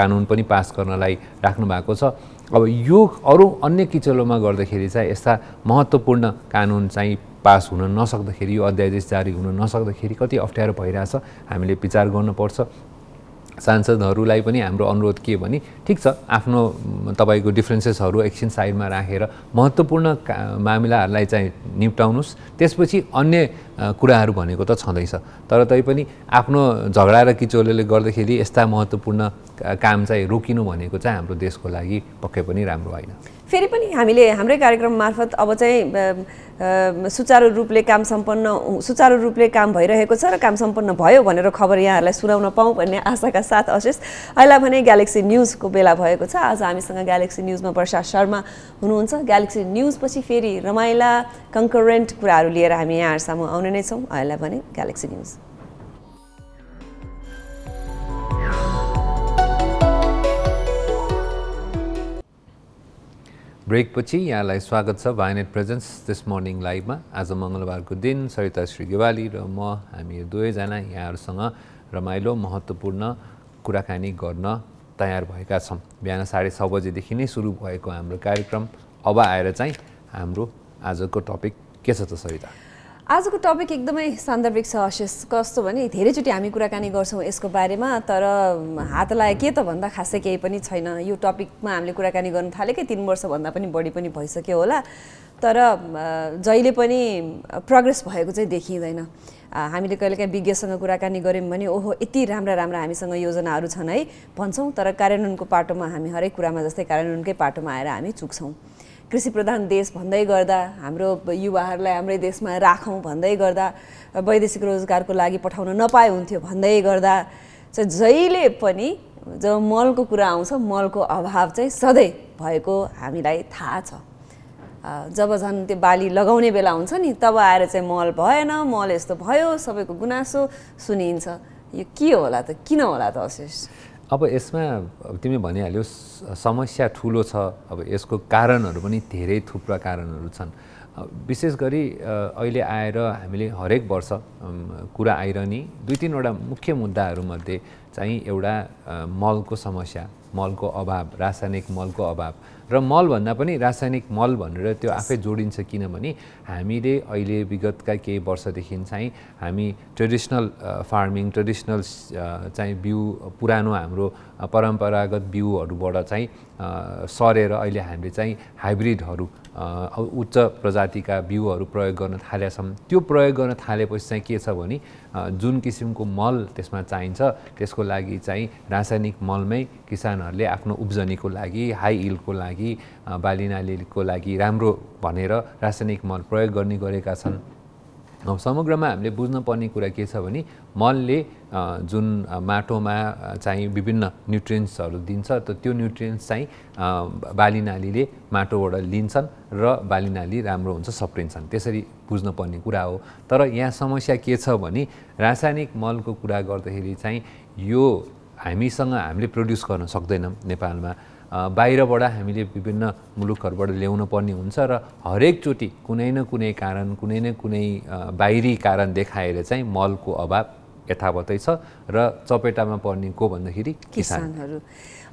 कानुन पनि पास गर्नलाई राख्नु भएको छ अब यो अरू अन्य किचलोमा गर्दाखेरि चाहिँ यस्ता महत्त्वपूर्ण कानुन चाहिँ पास हुन नसक्दाखेरि यो अध्यादेश जारी हुन नसक्दाखेरि कति अप्ठ्यारो भइरहेछ हामीले विचार गर्नुपर्छ सांसदहरूलाई पनि हाम्रो अनुरोध के भने ठिक छ आफ्नो तपाईँको डिफ्रेन्सेसहरू एकछिन साइडमा राखेर महत्त्वपूर्ण का मामिलाहरूलाई चाहिँ निप्टाउनुहोस् त्यसपछि अन्य कुराहरू भनेको त छँदैछ तर तैपनि आफ्नो झगडा र किचोलेले गर्दाखेरि यस्ता महत्त्वपूर्ण काम चाहिँ रोकिनु भनेको चाहिँ हाम्रो देशको लागि पक्कै पनि राम्रो होइन फेरि पनि हामीले हाम्रै कार्यक्रम मार्फत अब चाहिँ सुचारू रूपले काम सम्पन्न सुचारू रूपले काम भइरहेको छ र काम सम्पन्न भयो भनेर खबर यहाँहरूलाई सुनाउन पाऊँ भन्ने आशाका साथ अशेष अहिले भने ग्यालेक्सी न्युजको बेला भएको छ आज हामीसँग ग्यालेक्सी न्युजमा वर्षा शर्मा हुनुहुन्छ ग्यालेक्सी न्युजपछि फेरि रमाइला कङ्करेन्ट कुराहरू लिएर हामी यहाँहरूसम्म आउने नै छौँ अहिले भने ग्यालेक्सी न्युज ब्रेकपछि यहाँलाई स्वागत छ भाइनेट प्रेजेन्स दिस मर्निङ लाइभमा आज मङ्गलबारको दिन सरिता श्री श्रीगेवाली र म हामी दुवैजना यहाँहरूसँग रमाइलो महत्त्वपूर्ण कुराकानी गर्न तयार भएका छौँ बिहान साढे छ बजेदेखि नै सुरु भएको हाम्रो कार्यक्रम अब आएर चाहिँ हाम्रो आजको टपिक के छ त सरिता आजको टपिक एकदमै सान्दर्भिक छ आशिष कस्तो भने धेरैचोटि हामी कुराकानी गर्छौँ यसको बारेमा तर हात लाए के त भन्दा खासै केही पनि छैन यो टपिकमा हामीले कुराकानी गर्नु थालेकै तिन वर्षभन्दा पनि बढी पनि भइसक्यो होला तर जहिले पनि प्रोग्रेस भएको चाहिँ देखिँदैन हामीले कहिलेकाहीँ विज्ञसँग कुराकानी गऱ्यौँ भने ओहो यति राम्रा राम्रा हामीसँग योजनाहरू छन् है भन्छौँ तर कार्यान्वयनको पाटोमा हामी हरेक कुरामा जस्तै कार्यान्वयनकै पाटोमा आएर हामी चुक्छौँ कृषि प्रधान देश भन्दै गर्दा हाम्रो युवाहरूलाई हाम्रै देशमा राखौँ भन्दै गर्दा वैदेशिक रोजगारको लागि पठाउन नपाए हुन्थ्यो भन्दै गर्दा चाहिँ जहिले पनि जब मलको कुरा आउँछ मलको अभाव चाहिँ सधैँ भएको हामीलाई थाहा छ जब झन् त्यो बाली लगाउने बेला हुन्छ नि तब आएर चाहिँ मल भएन मल यस्तो भयो सबैको गुनासो सुनिन्छ यो के होला त किन होला त अशेष अब यसमा तिमी भनिहाल्यो समस्या ठुलो छ अब यसको कारणहरू पनि धेरै थुप्रा कारणहरू छन् विशेष गरी अहिले आएर हामीले हरेक वर्ष कुरा आइरहने दुई तिनवटा मुख्य मुद्दाहरूमध्ये चाहिँ एउटा मलको समस्या मलको अभाव रासायनिक मलको अभाव र मलभन्दा पनि रासायनिक मल भनेर त्यो आफै जोडिन्छ किनभने हामीले अहिले विगतका केही वर्षदेखि चाहिँ हामी ट्रेडिसनल फार्मिङ ट्रेडिसनल चाहिँ बिउ पुरानो हाम्रो परम्परागत बिउहरूबाट चाहिँ सरेर अहिले हामीले चाहिँ हाइब्रिडहरू उच्च प्रजातिका बिउहरू प्रयोग गर्न थालेछौँ त्यो प्रयोग गर्न थालेपछि चाहिँ के छ भने जुन किसिमको मल त्यसमा चाहिन्छ त्यसको लागि चाहिँ रासायनिक मलमै किसानहरूले आफ्नो उब्जनीको लागि हाई हिलको लागि बाली नालीको लागि राम्रो भनेर रासायनिक मल प्रयोग गर्ने गरेका छन् अब समग्रमा हामीले बुझ्न पर्ने कुरा के छ भने मलले जुन माटोमा चाहिँ विभिन्न न्युट्रियन्ट्सहरू दिन्छ त त्यो न्युट्रियन्ट्स चाहिँ बाली नालीले माटोबाट लिन्छन् र बाली नाली राम्रो हुन्छ सप्रिन्छन् त्यसरी बुझ्न पर्ने कुरा हो तर यहाँ समस्या के छ भने रासायनिक मलको कुरा गर्दाखेरि चाहिँ यो हामीसँग हामीले प्रड्युस गर्न सक्दैनौँ नेपालमा बाहिरबाट हामीले विभिन्न मुलुकहरूबाट ल्याउन पर्ने हुन्छ र हरेकचोटि कुनै न कुनै कारण कुनै न कुनै बाहिरी कारण देखाएर चाहिँ मलको अभाव यथावतै छ र चपेटामा पर्ने को भन्दाखेरि किसानहरू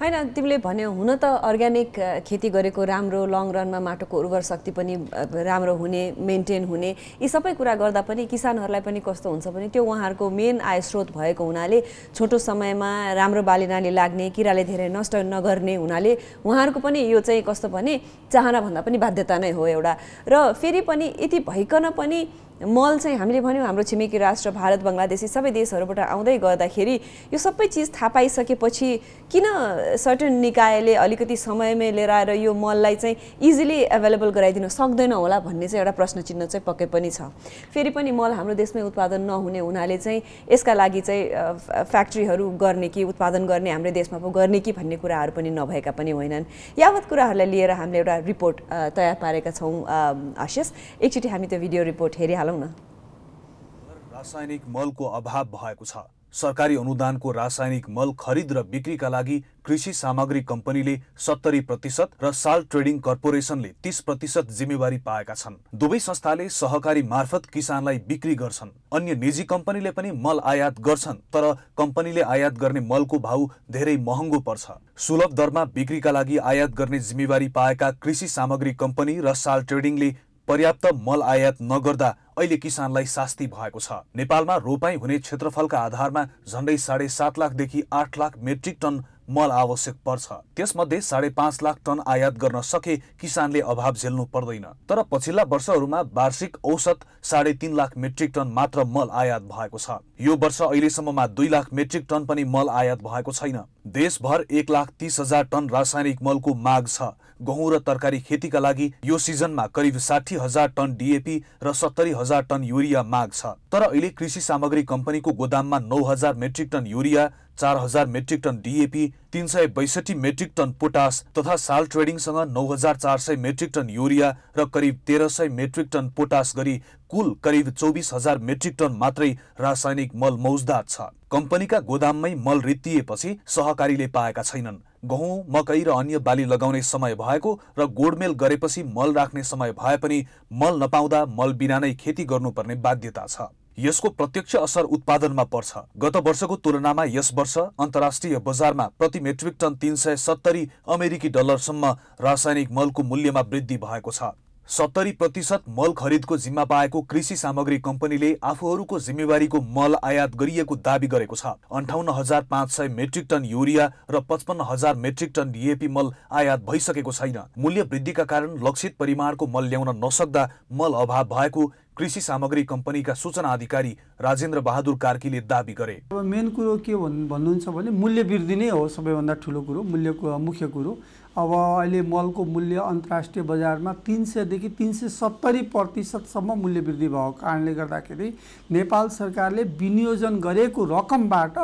होइन तिमीले भन्यो हुन त अर्ग्यानिक खेती गरेको राम्रो लङ रनमा माटोको उर्वर शक्ति पनि राम्रो हुने मेन्टेन हुने यी सबै कुरा गर्दा पनि किसानहरूलाई पनि कस्तो हुन्छ भने त्यो उहाँहरूको मेन आय स्रोत भएको हुनाले छोटो समयमा राम्रो बाली लाग्ने किराले धेरै नष्ट नगर्ने हुनाले उहाँहरूको पनि यो चाहिँ कस्तो भने चाहना भन्दा पनि बाध्यता नै हो एउटा र फेरि पनि यति भइकन पनि मल चाहिँ हामीले भन्यौँ हाम्रो छिमेकी राष्ट्र भारत बङ्गलादेशी सबै देशहरूबाट आउँदै गर्दाखेरि यो सबै चिज थाहा पाइसकेपछि किन सर्टन निकायले अलिकति समयमै लिएर आएर यो मललाई चाहिँ इजिली एभाइलेबल गराइदिन सक्दैन होला भन्ने चाहिँ एउटा प्रश्न चिन्ह चाहिँ पक्कै पनि छ फेरि पनि मल हाम्रो देशमै उत्पादन नहुने हुनाले चाहिँ यसका लागि चाहिँ फ्याक्ट्रीहरू गर्ने कि उत्पादन गर्ने हाम्रो देशमा पो गर्ने कि भन्ने कुराहरू पनि नभएका पनि होइनन् यावत कुराहरूलाई लिएर हामीले एउटा रिपोर्ट तयार पारेका छौँ आशिष एकचोटि हामी त्यो भिडियो रिपोर्ट हेरिहाल्छौँ निकालौँ न रासायनिक मलको अभाव भएको छ सरकारी अनुदानको रासायनिक मल खरिद र बिक्रीका लागि कृषि सामग्री कम्पनीले सत्तरी प्रतिशत र साल ट्रेडिङ कर्पोरेसनले तीस प्रतिशत जिम्मेवारी पाएका छन् दुवै संस्थाले सहकारी मार्फत किसानलाई बिक्री गर्छन् अन्य निजी कम्पनीले पनि मल आयात गर्छन् तर कम्पनीले आयात गर्ने मलको भाउ धेरै महँगो पर्छ सुलभ दरमा बिक्रीका लागि आयात गर्ने जिम्मेवारी पाएका कृषि सामग्री कम्पनी र साल ट्रेडिङले पर्याप्त मल आयात नगर्दा अहिले किसानलाई शास्ति भएको छ नेपालमा रोपाई हुने क्षेत्रफलका आधारमा झन्डै साढे सात लाखदेखि आठ लाख मेट्रिक टन मल आवश्यक पर्छ त्यसमध्ये साढे पाँच लाख टन आयात गर्न सके किसानले अभाव झेल्नु पर्दैन तर पछिल्ला वर्षहरूमा वार्षिक औसत साढे तीन लाख मेट्रिक टन मात्र मल आयात भएको छ यो वर्ष अहिलेसम्ममा दुई लाख मेट्रिक टन पनि मल आयात भएको छैन देशभर एक लाख तिस हजार टन रासायनिक मलको माग छ गहुँ र तरकारी खेतीका लागि यो सिजनमा करिब साठी हजार टन डिएपी र सत्तरी हजार टन युरिया माग छ तर अहिले कृषि सामग्री कम्पनीको गोदाममा नौ हजार मेट्रिक टन युरिया चार हजार मेट्रिक टन डिएपी तीन सय बैसठी मेट्रिक टन पोटास तथा साल ट्रेडिङसँग नौ हजार चार सय मेट्रिक टन युरिया र करिब तेह्र सय मेट्रिक टन पोटास गरी कुल करिब चौबिस हजार मेट्रिक टन मात्रै रासायनिक मल मौजदात छ कम्पनीका गोदाममै मल रित्तिएपछि सहकारीले पाएका छैनन् गहुँ मकै र अन्य बाली लगाउने समय भएको र गोडमेल गरेपछि मल राख्ने समय भए पनि मल नपाउँदा मल बिना नै खेती गर्नुपर्ने बाध्यता छ यसको प्रत्यक्ष असर उत्पादनमा पर्छ गत वर्षको तुलनामा यस वर्ष अन्तर्राष्ट्रिय बजारमा प्रति मेट्रिक टन तीन सय सत्तरी अमेरिकी डलरसम्म रासायनिक मलको मूल्यमा वृद्धि भएको छ सत्तरी प्रतिशत मल खरिदको जिम्मा पाएको कृषि सामग्री कम्पनीले आफूहरूको जिम्मेवारीको मल आयात गरिएको दावी गरेको छ अन्ठाउन्न हजार पाँच सय मेट्रिक टन युरिया र पचपन्न हजार मेट्रिक टन डिएपी मल आयात भइसकेको छैन मूल्य वृद्धिका कारण लक्षित परिमाणको मल ल्याउन नसक्दा मल अभाव भएको कृषि सामग्री कम्पनीका सूचना अधिकारी राजेन्द्र बहादुर कार्कीले दावी गरे अब मेन कुरो के भन्नुहुन्छ भने मूल्य वृद्धि नै हो सबैभन्दा ठुलो कुरो मूल्यको मुख्य कुरो अब अहिले मलको मूल्य अन्तर्राष्ट्रिय बजारमा तिन सयदेखि तिन सय सत्तरी प्रतिशतसम्म मूल्य वृद्धि भएको कारणले गर्दाखेरि नेपाल सरकारले विनियोजन गरेको रकमबाट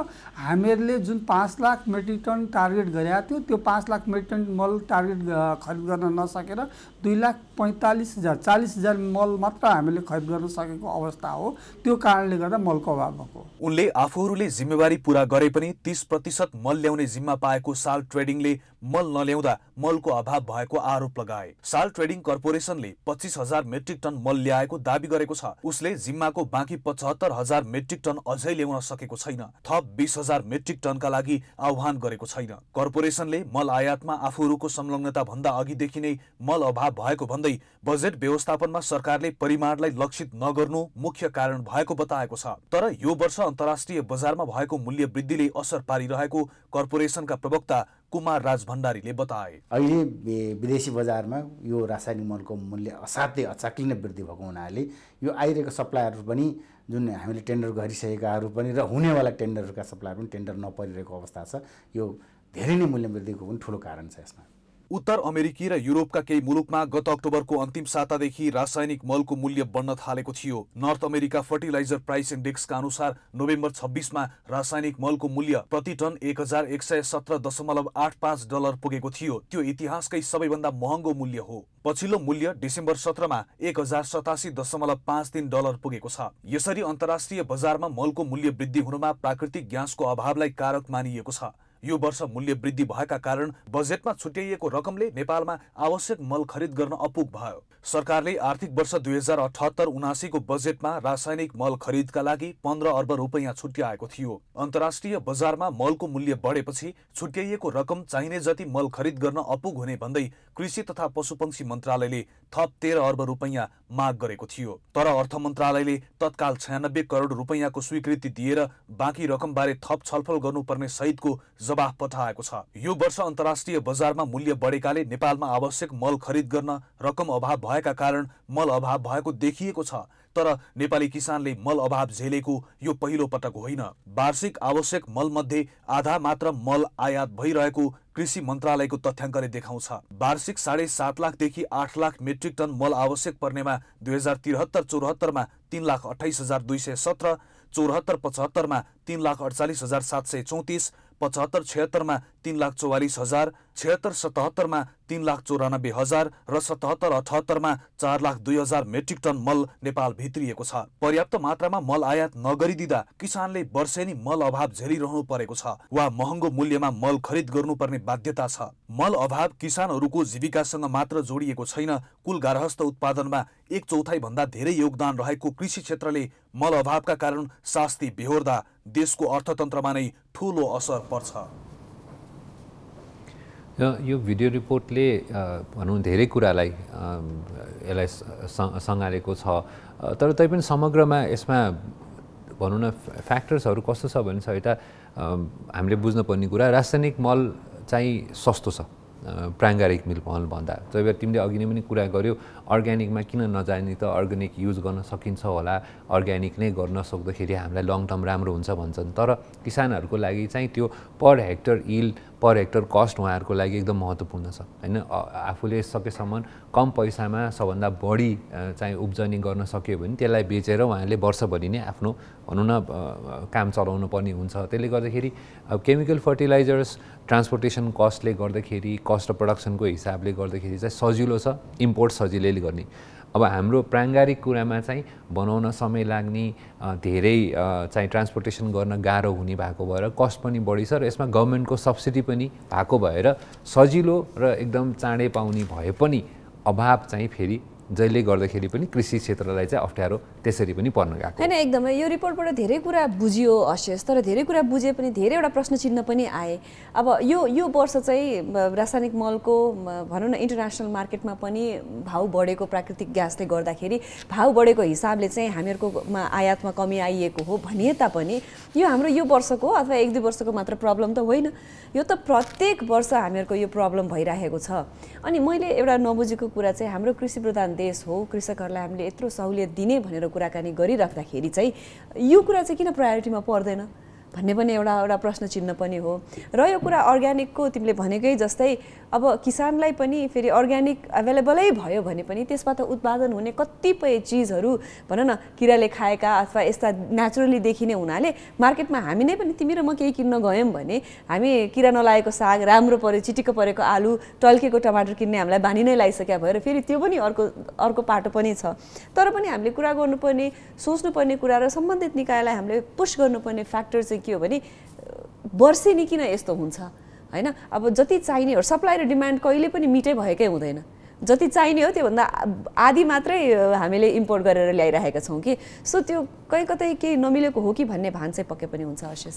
हामीहरूले जुन पाँच लाख मेट्रिक टन टार्गेट गरेका थियौँ त्यो पाँच लाख मेट्रिक टन मल टार्गेट खरिद गर्न नसकेर दुई लाख पैँतालिस हजार चालिस हजार मल मात्र हामीले खरिद गर्न सकेको अवस्था हो त्यो कारणले गर्दा मलको अभाव भएको उनले आफूहरूले जिम्मेवारी पुरा गरे पनि तिस प्रतिशत मल ल्याउने जिम्मा पाएको साल ट्रेडिङले मल नल्याउँदा मलको अभाव भएको आरोप लगाए साल ट्रेडिङ कर्पोरेसनले पच्चिस हजार मेट्रिक टन मल ल्याएको दावी गरेको छ उसले जिम्माको बाँकी पचहत्तर हजार मेट्रिक टन अझै ल्याउन सकेको छैन थप बिस हजार मेट्रिक टनका लागि आह्वान गरेको छैन कर्पोरेसनले मल आयातमा आफूहरूको संलग्नता भन्दा अघिदेखि नै मल अभाव भएको भन्दै बजेट व्यवस्थापनमा सरकारले परिमाणलाई लक्षित नगर्नु मुख्य कारण भएको बताएको छ तर यो वर्ष अन्तर्राष्ट्रिय बजारमा भएको मूल्य वृद्धिले असर पारिरहेको कर्पोरेसनका प्रवक्ता कुमार राज भण्डारीले बताए अहिले विदेशी बजारमा यो रासायनिक मलको मूल्य असाध्यै अचाक्लिन वृद्धि भएको हुनाले यो आइरहेको सप्लायरहरू पनि जुन हामीले टेन्डर गरिसकेकाहरू पनि र हुनेवाला टेन्डरहरूका सप्लायर पनि टेन्डर नपरिरहेको अवस्था छ यो धेरै नै मूल्य वृद्धिको पनि ठुलो कारण छ यसमा उत्तर अमेरिकी र युरोपका केही मुलुकमा गत अक्टोबरको अन्तिम सातादेखि रासायनिक मलको मूल्य बढ्न थालेको थियो नर्थ अमेरिका फर्टिलाइजर प्राइस इन्डेक्सका अनुसार नोभेम्बर छब्बिसमा रासायनिक मलको मूल्य प्रति टन एक हजार एक सय सत्र दशमलव आठ पाँच डलर पुगेको थियो त्यो इतिहासकै सबैभन्दा महँगो मूल्य हो पछिल्लो मूल्य डिसेम्बर सत्रमा एक हजार सतासी दशमलव पाँच तिन डलर पुगेको छ यसरी अन्तर्राष्ट्रिय बजारमा मलको मूल्य वृद्धि हुनुमा प्राकृतिक ग्यासको अभावलाई कारक मानिएको छ यो वर्ष मूल्य वृद्धि भएका कारण बजेटमा छुट्याइएको रकमले नेपालमा आवश्यक मल खरिद गर्न अपुग भयो सरकारले आर्थिक वर्ष दुई हजार अठहत्तर उनासीको बजेटमा रासायनिक मल खरिदका लागि पन्ध्र अर्ब रुपियाँ छुट्याएको थियो अन्तर्राष्ट्रिय बजारमा मलको मूल्य बढेपछि छुट्याइएको रकम चाहिने जति मल खरिद गर्न अपुग हुने भन्दै कृषि तथा पशुपक्षी मन्त्रालयले थप तेह्र अर्ब रुपैयाँ माग गरेको थियो तर अर्थ मन्त्रालयले तत्काल छयानब्बे करोड रुपियाँको स्वीकृति दिएर बाँकी रकमबारे थप छलफल गर्नुपर्ने सहितको जवाब पठाएको छ यो वर्ष अन्तर्राष्ट्रिय बजारमा मूल्य बढेकाले नेपालमा आवश्यक मल खरिद गर्न रकम अभाव भएका कारण मल अभाव भएको देखिएको छ तर नेपाली किसानले मल अभाव झेलेको यो पहिलो पटक होइन वार्षिक आवश्यक मलमध्ये आधा मात्र मल आयात भइरहेको कृषि मन्त्रालयको तथ्याङ्कले देखाउँछ वार्षिक साढे सात लाखदेखि आठ लाख मेट्रिक टन मल आवश्यक पर्नेमा दुई हजार त्रिहत्तर चौहत्तरमा तिन लाख अठाइस हजार दुई सय सत्र चौहत्तर पचहत्तरमा तिन लाख अडचालिस हजार सात सय चौतिस पचहत्तर छयत्तरमा तिन लाख चौवालिस हजार छयत्तर सतहत्तरमा तिन लाख चौरानब्बे हजार र सतहत्तर अठहत्तरमा चार लाख दुई हजार मेट्रिक टन मल नेपाल भित्रिएको छ पर्याप्त मात्रामा मल आयात नगरिदिँदा किसानले वर्षेनी मल अभाव झेलिरहनु परेको छ वा महँगो मूल्यमा मल खरिद गर्नुपर्ने बाध्यता छ मल अभाव किसानहरूको जीविकासँग मात्र जोडिएको छैन कुल गार्हस्थ उत्पादनमा एक चौथाइ भन्दा धेरै योगदान रहेको कृषि क्षेत्रले मल अभावका कारण शास्ति बेहोर्दा देशको अर्थतन्त्रमा नै ठुलो असर पर्छ यो भिडियो रिपोर्टले भनौँ धेरै कुरालाई यसलाई सँगालेको छ तर तैपनि समग्रमा यसमा भनौँ न फ्याक्टर्सहरू कस्तो छ भने छ एउटा हामीले बुझ्नुपर्ने कुरा रासायनिक मल चाहिँ सस्तो छ प्राङ्गारिक मिल पहल भन्दा जब तिमीले अघि नै पनि कुरा गर्यो अर्ग्यानिकमा किन नजाने त अर्ग्यानिक युज गर्न सकिन्छ होला अर्ग्यानिक नै गर्न सक्दाखेरि हामीलाई लङ टर्म राम्रो हुन्छ भन्छन् तर किसानहरूको लागि चाहिँ त्यो पर हेक्टर इल पर हेक्टर कस्ट उहाँहरूको लागि एकदम महत्त्वपूर्ण छ होइन आफूले सकेसम्म कम पैसामा सबभन्दा बढी चाहिँ उब्जनी गर्न सक्यो भने त्यसलाई बेचेर उहाँहरूले वर्षभरि नै आफ्नो भनौँ न काम चलाउनु पर्ने हुन्छ त्यसले गर्दाखेरि अब केमिकल फर्टिलाइजर्स ट्रान्सपोर्टेसन कस्टले गर्दाखेरि कस्ट अफ प्रडक्सनको हिसाबले गर्दाखेरि चाहिँ सजिलो छ इम्पोर्ट सजिलैले गर्ने अब हाम्रो प्राङ्गारिक कुरामा चाहिँ बनाउन समय लाग्ने धेरै चाहिँ ट्रान्सपोर्टेसन गर्न गाह्रो हुने भएको भएर कस्ट पनि बढी छ र यसमा गभर्मेन्टको सब्सिडी पनि भएको भएर सजिलो र एकदम चाँडै पाउने भए पनि अभाव चाहिँ फेरि जहिले गर्दाखेरि पनि कृषि क्षेत्रलाई चाहिँ अप्ठ्यारो त्यसरी पनि पर्न गएको होइन एकदमै यो रिपोर्टबाट धेरै कुरा बुझियो अशेष तर धेरै कुरा बुझे पनि धेरैवटा प्रश्न चिन्ह पनि आए अब यो यो वर्ष चाहिँ रासायनिक मलको भनौँ न इन्टरनेसनल मार्केटमा पनि भाउ बढेको प्राकृतिक ग्यासले गर्दाखेरि भाउ बढेको हिसाबले चाहिँ हामीहरूकोमा आयातमा कमी आइएको हो भनिए तापनि यो हाम्रो यो वर्षको अथवा एक दुई वर्षको मात्र प्रब्लम त होइन यो त प्रत्येक वर्ष हामीहरूको यो प्रब्लम भइरहेको छ अनि मैले एउटा नबुझेको कुरा चाहिँ हाम्रो कृषि प्रधान देश हो कृषकहरूलाई हामीले यत्रो सहुलियत दिने भनेर कुराकानी गरिराख्दाखेरि चाहिँ यो कुरा चाहिँ किन प्रायोरिटीमा पर्दैन भन्ने पनि एउटा एउटा प्रश्न चिन्ह पनि हो र यो कुरा अर्ग्यानिकको तिमीले भनेकै जस्तै अब किसानलाई पनि फेरि अर्ग्यानिक एभाइलेबलै भयो भने पनि त्यसबाट उत्पादन हुने कतिपय चिजहरू भन न किराले खाएका अथवा यस्ता नेचुरली देखिने हुनाले मार्केटमा हामी नै पनि तिमी र म केही किन्न गयौँ भने हामी किरा नलागेको साग राम्रो पऱ्यो चिटिक्क परेको आलु टल्केको टमाटर किन्ने हामीलाई बानी नै लगाइसकेका भएर फेरि त्यो पनि अर्को अर्को पाटो पनि छ तर पनि हामीले कुरा गर्नुपर्ने सोच्नुपर्ने कुरा र सम्बन्धित निकायलाई हामीले पुस्ट गर्नुपर्ने फ्याक्टर चाहिँ के हो भने वर्षेनी किन यस्तो हुन्छ होइन अब जति चाहिने हो सप्लाई र डिमान्ड कहिले पनि मिटै भएकै हुँदैन जति चाहिने हो त्योभन्दा आधी मात्रै हामीले इम्पोर्ट गरेर ल्याइरहेका छौँ कि सो त्यो कहीँ कतै केही नमिलेको हो कि भन्ने भान चाहिँ पक्कै पनि हुन्छ अशेष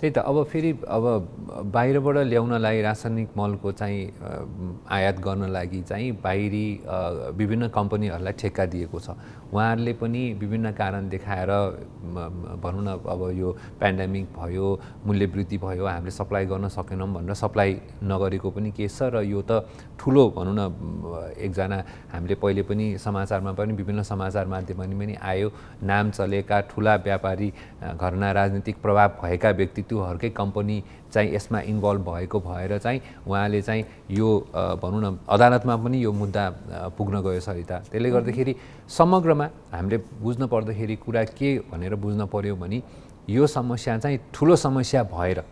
त्यही त अब फेरि अब बाहिरबाट ल्याउनलाई रासायनिक मलको चाहिँ आयात गर्न लागि चाहिँ बाहिरी विभिन्न कम्पनीहरूलाई ठेक्का दिएको छ उहाँहरूले पनि विभिन्न कारण देखाएर भनौँ न अब यो पेन्डामिक भयो मूल्यवृद्धि भयो हामीले सप्लाई गर्न सकेनौँ भनेर सप्लाई नगरेको पनि केस छ र यो त ठुलो भनौँ न एकजना हामीले पहिले पनि समाचारमा पनि विभिन्न समाचार माध्यममा पनि आयो नाम चलेका ठुला व्यापारी घरना राजनीतिक प्रभाव भएका व्यक्तित्वहरूकै कम्पनी चाहिँ यसमा इन्भल्भ भएको भएर चाहिँ उहाँले चाहिँ यो भनौँ न अदालतमा पनि यो मुद्दा पुग्न गयो सरिता त्यसले गर्दाखेरि समग्र क्षेत्रमा हामीले बुझ्न पर्दाखेरि कुरा के भनेर बुझ्न पऱ्यो भने यो समस्या चाहिँ ठुलो समस्या भएर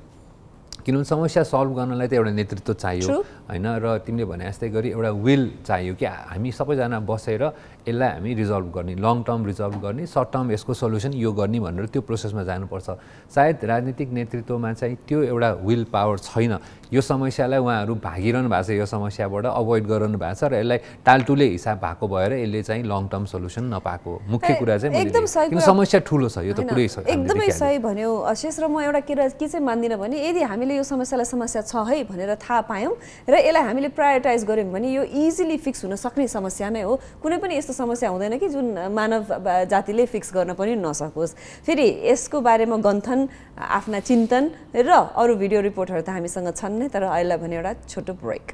किनभने समस्या सल्भ गर्नलाई त एउटा नेतृत्व चाहियो होइन र तिमीले भने जस्तै गरी एउटा विल चाहियो कि हामी सबैजना बसेर यसलाई हामी रिजल्भ गर्ने लङ टर्म रिजल्भ गर्ने सर्ट टर्म यसको सल्युसन यो गर्ने भनेर त्यो प्रोसेसमा जानुपर्छ सायद राजनीतिक नेतृत्वमा चाहिँ त्यो एउटा विल पावर छैन यो समस्यालाई उहाँहरू भागिरहनु भएको छ यो समस्याबाट अभोइड गरिरहनु भएको छ र यसलाई टालटुले हिसाब भएको भएर यसले चाहिँ लङ टर्म सल्युसन नपाएको मुख्य कुरा चाहिँ एकदम समस्या ठुलो छ यो त पुरै छ एकदमै सही भन्यो अशेष र म एउटा कुरा के चाहिँ मान्दिनँ भने यदि हामीले यो समस्यालाई समस्या छ है भनेर थाहा पायौँ र यसलाई हामीले प्रायोरिटाइज गऱ्यौँ भने यो इजिली फिक्स हुन सक्ने समस्या नै हो कुनै पनि यस्तो यस्तो समस्या हुँदैन कि जुन मानव जातिले फिक्स गर्न पनि नसकोस् फेरि यसको बारेमा गन्थन आफ्ना चिन्तन र अरू भिडियो रिपोर्टहरू त हामीसँग छन् नै तर अहिले भने एउटा छोटो ब्रेक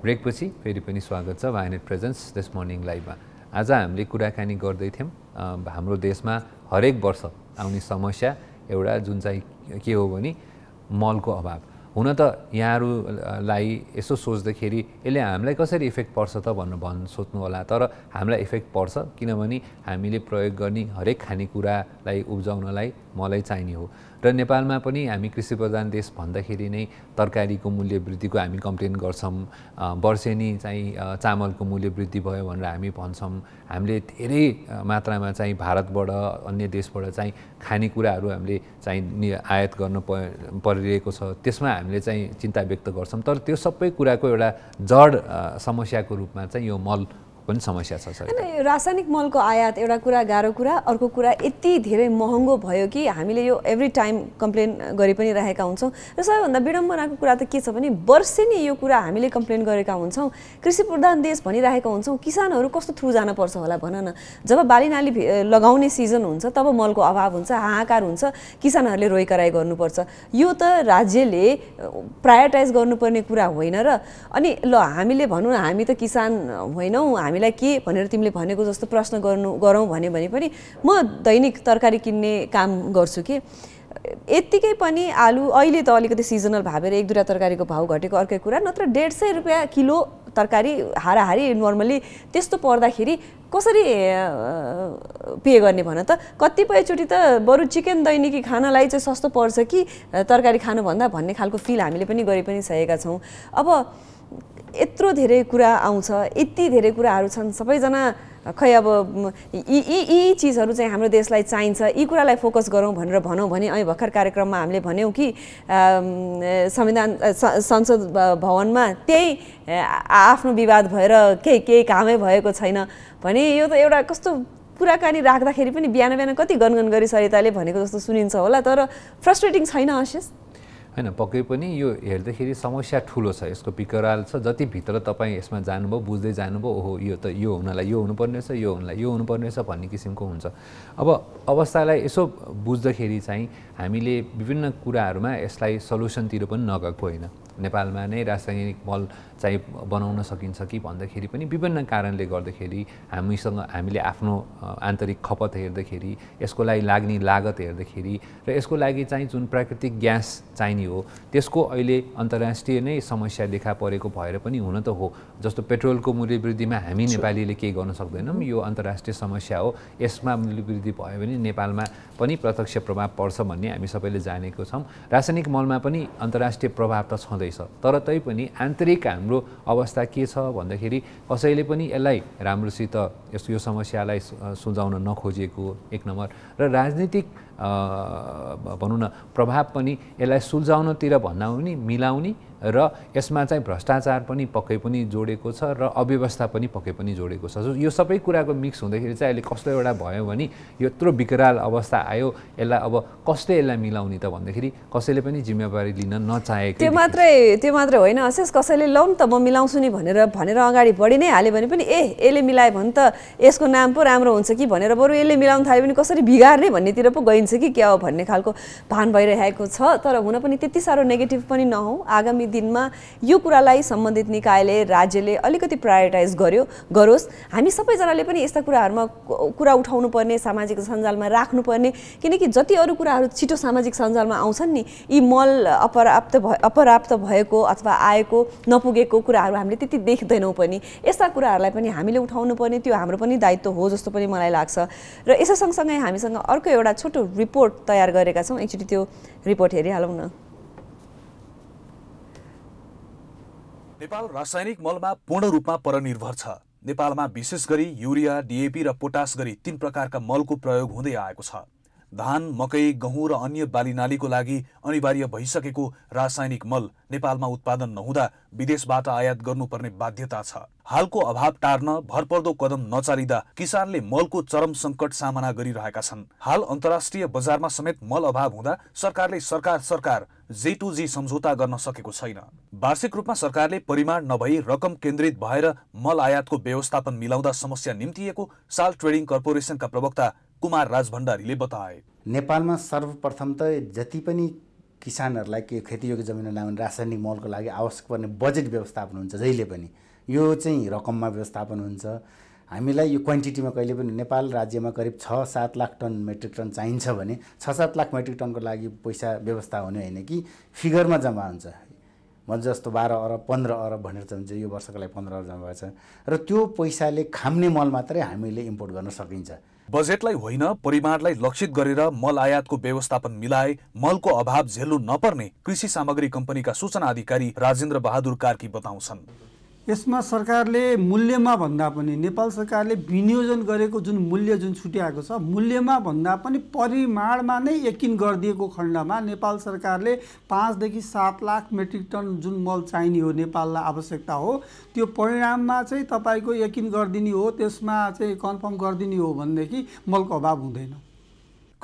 ब्रेकपछि फेरि पनि स्वागत छ भाइनेट प्रेजेन्स दिस मर्निङ लाइभमा आज हामीले कुराकानी गर्दै थियौँ हाम्रो देशमा हरेक वर्ष आउने समस्या एउटा जुन चाहिँ के हो भने मलको अभाव हुन त यहाँहरूलाई यसो सोच्दाखेरि यसले हामीलाई कसरी इफेक्ट पर्छ त भन्नु भन् सोच्नु होला तर हामीलाई इफेक्ट पर्छ किनभने हामीले प्रयोग गर्ने हरेक खानेकुरालाई उब्जाउनलाई मलाई चाहिने हो र नेपालमा पनि हामी कृषि प्रधान देश भन्दाखेरि नै तरकारीको मूल्य वृद्धिको हामी कम्प्लेन गर्छौँ वर्षेनी चाहिँ चामलको मूल्य वृद्धि भयो भनेर हामी भन्छौँ हामीले धेरै मात्रामा चाहिँ भारतबाट अन्य देशबाट चाहिँ खानेकुराहरू हामीले चाहिँ आयात गर्नु परिरहेको छ त्यसमा हामीले चाहिँ चिन्ता व्यक्त गर्छौँ तर त्यो सबै कुराको एउटा जड समस्याको रूपमा चाहिँ यो मल पनि समस्या छ होइन रासायनिक मलको आयात एउटा कुरा गाह्रो कुरा अर्को कुरा यति धेरै महँगो भयो कि हामीले यो एभ्री टाइम कम्प्लेन गरि पनि राखेका हुन्छौँ र सबैभन्दा विडम्बनाको कुरा त के छ भने वर्षेनी यो कुरा हामीले कम्प्लेन गरेका हुन्छौँ कृषि प्रधान देश भनिरहेका हुन्छौँ किसानहरू कस्तो थ्रु जानुपर्छ होला भन न जब बाली नाली लगाउने सिजन हुन्छ तब मलको अभाव हुन्छ हाहाकार हुन्छ किसानहरूले रोइ कराई गर्नुपर्छ यो त राज्यले प्रायोटाइज गर्नुपर्ने कुरा होइन र अनि ल हामीले भनौँ हामी त किसान होइनौँ हामी हामीलाई के भनेर तिमीले भनेको जस्तो प्रश्न गर्नु गरौँ भने पनि म दैनिक तरकारी किन्ने काम गर्छु कि यत्तिकै पनि आलु अहिले त अलिकति सिजनल भावेर एक दुईवटा तरकारीको भाउ घटेको अर्कै कुरा नत्र डेढ सय रुपियाँ किलो तरकारी हाराहारी नर्मली त्यस्तो पर्दाखेरि कसरी पे गर्ने भन त कतिपयचोटि त बरु चिकन दैनिकी खानलाई चाहिँ सस्तो पर्छ कि तरकारी खानुभन्दा भन्ने खालको फिल हामीले पनि गरे पनि सकेका छौँ अब यत्रो धेरै कुरा आउँछ यति धेरै कुराहरू छन् सबैजना खै अब यी यी यी चिजहरू चाहिँ हाम्रो देशलाई चाहिन्छ यी कुरालाई फोकस गरौँ भनेर भनौँ भने अहिले भर्खर कार्यक्रममा हामीले भन्यौँ कि संविधान संसद भवनमा त्यही आफ्नो विवाद भएर केही केही कामै भएको छैन भने यो त एउटा कस्तो कुराकानी राख्दाखेरि पनि बिहान बिहान कति गनगन गरी सरिताले भनेको जस्तो सुनिन्छ होला तर फ्रस्ट्रेटिङ छैन आशिष होइन पक्कै पनि यो हेर्दाखेरि समस्या ठुलो छ यसको विकराल छ जति भित्र तपाईँ यसमा जानुभयो बुझ्दै जानुभयो ओहो यो त यो हुनलाई यो हुनुपर्ने रहेछ यो हुनलाई यो हुनुपर्ने रहेछ भन्ने किसिमको हुन्छ अब अवस्थालाई यसो बुझ्दाखेरि चाहिँ हामीले विभिन्न कुराहरूमा यसलाई सल्युसनतिर पनि नगएको होइन नेपालमा नै रासायनिक मल चाहिँ बनाउन सकिन्छ कि भन्दाखेरि पनि विभिन्न कारणले गर्दाखेरि हामीसँग हामीले आफ्नो आन्तरिक खपत हेर्दाखेरि यसको लागि लाग्ने लागत हेर्दाखेरि र यसको लागि चाहिँ जुन प्राकृतिक ग्यास चाहिने हो त्यसको अहिले अन्तर्राष्ट्रिय नै समस्या देखा परेको भएर पनि हुन त हो जस्तो पेट्रोलको मूल्य वृद्धिमा हामी नेपालीले केही गर्न सक्दैनौँ यो अन्तर्राष्ट्रिय समस्या हो यसमा मूल्य वृद्धि भयो भने नेपालमा पनि प्रत्यक्ष प्रभाव पर्छ भन्ने हामी सबैले जानेको छौँ रासायनिक मलमा पनि अन्तर्राष्ट्रिय प्रभाव त छँदै हुँदैछ तर तैपनि आन्तरिक हाम्रो अवस्था के छ भन्दाखेरि कसैले पनि यसलाई राम्रोसित यस यो समस्यालाई सुल्झाउन नखोजिएको एक नम्बर र राजनीतिक भनौँ न प्रभाव पनि यसलाई सुल्झाउनतिर भन्दा पनि मिलाउने र यसमा चाहिँ भ्रष्टाचार पनि पक्कै पनि जोडेको छ र अव्यवस्था पनि पक्कै पनि जोडेको छ सो यो सबै कुराको मिक्स हुँदाखेरि चाहिँ अहिले कस्तो एउटा भयो भने यत्रो विकराल अवस्था आयो यसलाई अब कसले यसलाई मिलाउने त भन्दाखेरि कसैले पनि जिम्मेवारी लिन नचाहेको त्यो मात्रै त्यो मात्रै होइन अशेष कसैले लौ त म मिलाउँछु नि भनेर भनेर अगाडि बढी नै हाल्यो भने पनि ए यसले मिलायो भने त यसको नाम पो राम्रो हुन्छ कि भनेर बरु यसले मिलाउनु थाल्यो भने कसरी बिगार्ने भन्नेतिर पो गइन्छ कि क्या हो भन्ने खालको भान भइरहेको छ तर हुन पनि त्यति साह्रो नेगेटिभ पनि नहौँ आगामी दिनमा यो कुरालाई सम्बन्धित निकायले राज्यले अलिकति प्रायोरिटाइज गर्यो गरोस् हामी सबैजनाले पनि यस्ता कुराहरूमा कुरा उठाउनु पर्ने सामाजिक सञ्जालमा राख्नुपर्ने किनकि जति अरू कुराहरू छिटो सामाजिक सञ्जालमा आउँछन् नि यी मल अपराप्त भए अपराप्त भएको अथवा आएको नपुगेको कुराहरू हामीले त्यति देख्दैनौँ पनि यस्ता कुराहरूलाई पनि हामीले उठाउनु पर्ने त्यो हाम्रो पनि दायित्व हो जस्तो पनि मलाई लाग्छ र यसो सँगसँगै हामीसँग अर्को एउटा छोटो रिपोर्ट तयार गरेका छौँ एकचोटि त्यो रिपोर्ट हेरिहालौँ न नेपाल रासायनिक मलमा पूर्ण रूपमा परनिर्भर छ नेपालमा विशेष गरी युरिया डिएपी र पोटास गरी तीन प्रकारका मलको प्रयोग हुँदै आएको छ धान मकै गहुँ र अन्य बाली नालीको लागि अनिवार्य भइसकेको रासायनिक मल नेपालमा उत्पादन नहुँदा विदेशबाट आयात गर्नुपर्ने बाध्यता छ हालको अभाव टार्न भरपर्दो कदम नचालिँदा किसानले मलको चरम सङ्कट सामना गरिरहेका छन् हाल अन्तर्राष्ट्रिय बजारमा समेत मल अभाव हुँदा सरकारले सरकार सरकार जे टु जी सम्झौता गर्न सकेको छैन वार्षिक रूपमा सरकारले परिमाण नभई रकम केन्द्रित भएर मल आयातको व्यवस्थापन मिलाउँदा समस्या निम्तिएको साल ट्रेडिङ कर्पोरेसनका प्रवक्ता कुमार राज भण्डारीले बताए नेपालमा सर्वप्रथम त जति पनि किसानहरूलाई के खेतीयोग्य जमिन लाउने रासायनिक मलको लागि आवश्यक पर्ने बजेट व्यवस्थापन हुन्छ जहिले पनि यो चाहिँ रकममा व्यवस्थापन हुन्छ हामीलाई यो क्वान्टिटीमा कहिले पनि नेपाल राज्यमा करिब छ सात लाख टन मेट्रिक टन चाहिन्छ भने छ सात लाख मेट्रिक टनको लागि पैसा व्यवस्था हुने होइन कि फिगरमा जम्मा हुन्छ म जस्तो बाह्र अरब पन्ध्र अरब भनेर चाहिन्छ यो वर्षको लागि पन्ध्र अरब जम्मा भएको छ र त्यो पैसाले खाम्ने मल मात्रै हामीले इम्पोर्ट गर्न सकिन्छ बजेटलाई होइन परिमाणलाई लक्षित गरेर मल आयातको व्यवस्थापन मिलाए मलको अभाव झेल्नु नपर्ने कृषि सामग्री कम्पनीका सूचना अधिकारी राजेन्द्र बहादुर कार्की बताउँछन् यसमा सरकारले मूल्यमा भन्दा पनि नेपाल सरकारले विनियोजन गरेको जुन मूल्य जुन छुट्याएको छ मूल्यमा भन्दा पनि परिमाणमा नै यकिन गरिदिएको खण्डमा नेपाल सरकारले पाँचदेखि सात लाख मेट्रिक टन जुन मल चाहिने हो नेपाललाई आवश्यकता हो त्यो परिणाममा चाहिँ तपाईँको यकिन गरिदिने हो त्यसमा चाहिँ कन्फर्म गरिदिने हो भनेदेखि मलको अभाव हुँदैन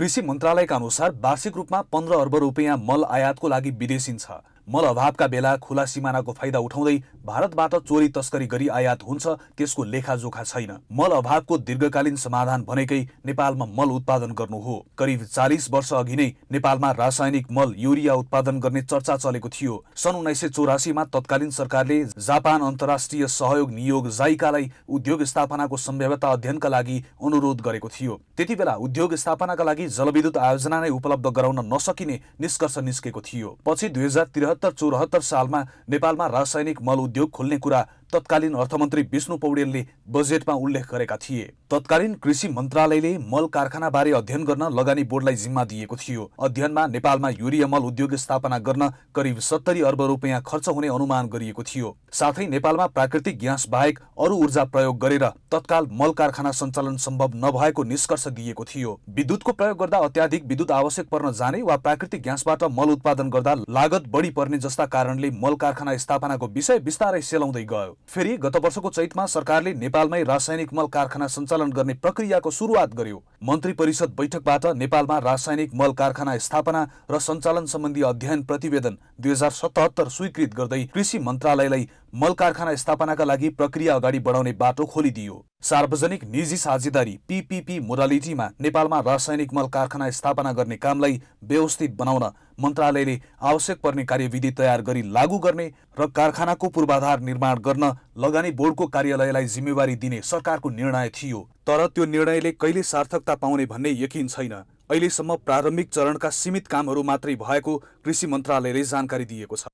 कृषि मन्त्रालयका अनुसार वार्षिक रूपमा पन्ध्र अर्ब रुपियाँ मल आयातको लागि विदेशिन्छ मल अभावका बेला खुला सिमानाको फाइदा उठाउँदै भारतबाट चोरी तस्करी गरी आयात हुन्छ त्यसको लेखाजोखा छैन मल अभावको दीर्घकालीन समाधान भनेकै नेपालमा मल उत्पादन गर्नु हो करिब चालिस वर्ष अघि नै नेपालमा रासायनिक मल युरिया उत्पादन गर्ने चर्चा चलेको थियो सन् उन्नाइस सय चौरासीमा तत्कालीन सरकारले जापान अन्तर्राष्ट्रिय सहयोग नियोग जाइकालाई उद्योग स्थापनाको सम्भाव्यता अध्ययनका लागि अनुरोध गरेको थियो त्यति बेला उद्योग स्थापनाका लागि जलविद्युत आयोजना नै उपलब्ध गराउन नसकिने निष्कर्ष निस्केको थियो पछि दुई त्रिहत्तर चौहत्तर सालमा नेपालमा रासायनिक मल उद्योग खोल्ने कुरा तत्कालीन अर्थमन्त्री विष्णु पौडेलले बजेटमा उल्लेख गरेका थिए तत्कालीन कृषि मन्त्रालयले मल कारखानाबारे अध्ययन गर्न लगानी बोर्डलाई जिम्मा दिएको थियो अध्ययनमा नेपालमा युरिया मल उद्योग स्थापना गर्न करिब सत्तरी अर्ब रुपियाँ खर्च हुने अनुमान गरिएको थियो साथै नेपालमा प्राकृतिक ग्यास बाहेक अरू ऊर्जा प्रयोग गरेर तत्काल मल कारखाना सञ्चालन सम्भव नभएको निष्कर्ष दिएको थियो विद्युतको प्रयोग गर्दा अत्याधिक विद्युत आवश्यक पर्न जाने वा प्राकृतिक ग्यासबाट मल उत्पादन गर्दा लागत बढी पर्ने जस्ता कारणले मल कारखाना स्थापनाको विषय बिस्तारै सेलाउँदै गयो फेरि गत वर्षको चैतमा सरकारले नेपालमै रासायनिक मल कारखाना सञ्चालन गर्ने प्रक्रियाको सुरुवात गर्यो मन्त्री परिषद बैठकबाट नेपालमा रासायनिक मल कारखाना स्थापना र सञ्चालन सम्बन्धी अध्ययन प्रतिवेदन दुई हजार सतहत्तर स्वीकृत गर्दै कृषि मन्त्रालयलाई मल कारखाना स्थापनाका लागि प्रक्रिया अगाडि बढाउने बाटो खोलिदियो सार्वजनिक निजी साझेदारी पिपिपी मोडालिटीमा नेपालमा रासायनिक मल कारखाना स्थापना गर्ने कामलाई व्यवस्थित बनाउन मन्त्रालयले आवश्यक पर्ने कार्यविधि तयार गरी लागू गर्ने र कारखानाको पूर्वाधार निर्माण गर्न लगानी बोर्डको कार्यालयलाई जिम्मेवारी दिने सरकारको निर्णय थियो तर त्यो निर्णयले कहिले सार्थकता पाउने भन्ने यकिन छैन अहिलेसम्म प्रारम्भिक चरणका सीमित कामहरू मात्रै भएको कृषि मन्त्रालयले जानकारी दिएको छ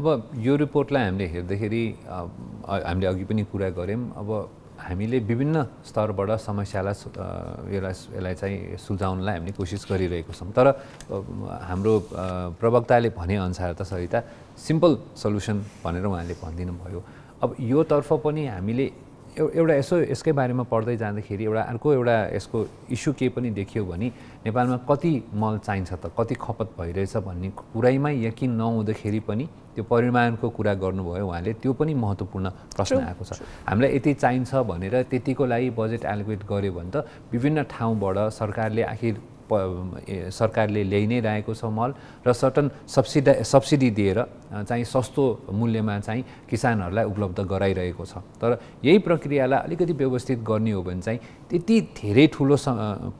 अब यो रिपोर्टलाई हामीले हेर्दाखेरि हामीले अघि पनि कुरा गऱ्यौँ अब हामीले विभिन्न स्तरबाट समस्यालाई यसलाई यसलाई चाहिँ सुल्झाउनलाई हामीले कोसिस गरिरहेको छौँ तर हाम्रो प्रवक्ताले भनेअनुसार त सरिता सिम्पल सल्युसन भनेर उहाँले भनिदिनु भयो अब योतर्फ पनि हामीले एउटा यसो यसकै बारेमा पढ्दै जाँदाखेरि एउटा अर्को एउटा यसको इस्यु के पनि देखियो भने नेपालमा कति मल चाहिन्छ त कति खपत भइरहेछ भन्ने कुरैमा यकिन नहुँदाखेरि पनि त्यो परिमाणको कुरा गर्नुभयो उहाँले त्यो पनि महत्त्वपूर्ण प्रश्न आएको छ हामीलाई यति चाहिन्छ भनेर त्यतिको लागि बजेट एलोकेट गर्यो भने त विभिन्न ठाउँबाट सरकारले आखिर सरकारले ल्याइ नै रहेको छ मल र सर्टन सब्सिडा सब्सिडी दिएर चाहिँ सस्तो मूल्यमा चाहिँ किसानहरूलाई उपलब्ध गराइरहेको छ तर यही प्रक्रियालाई अलिकति व्यवस्थित गर्ने हो भने चाहिँ त्यति धेरै ठुलो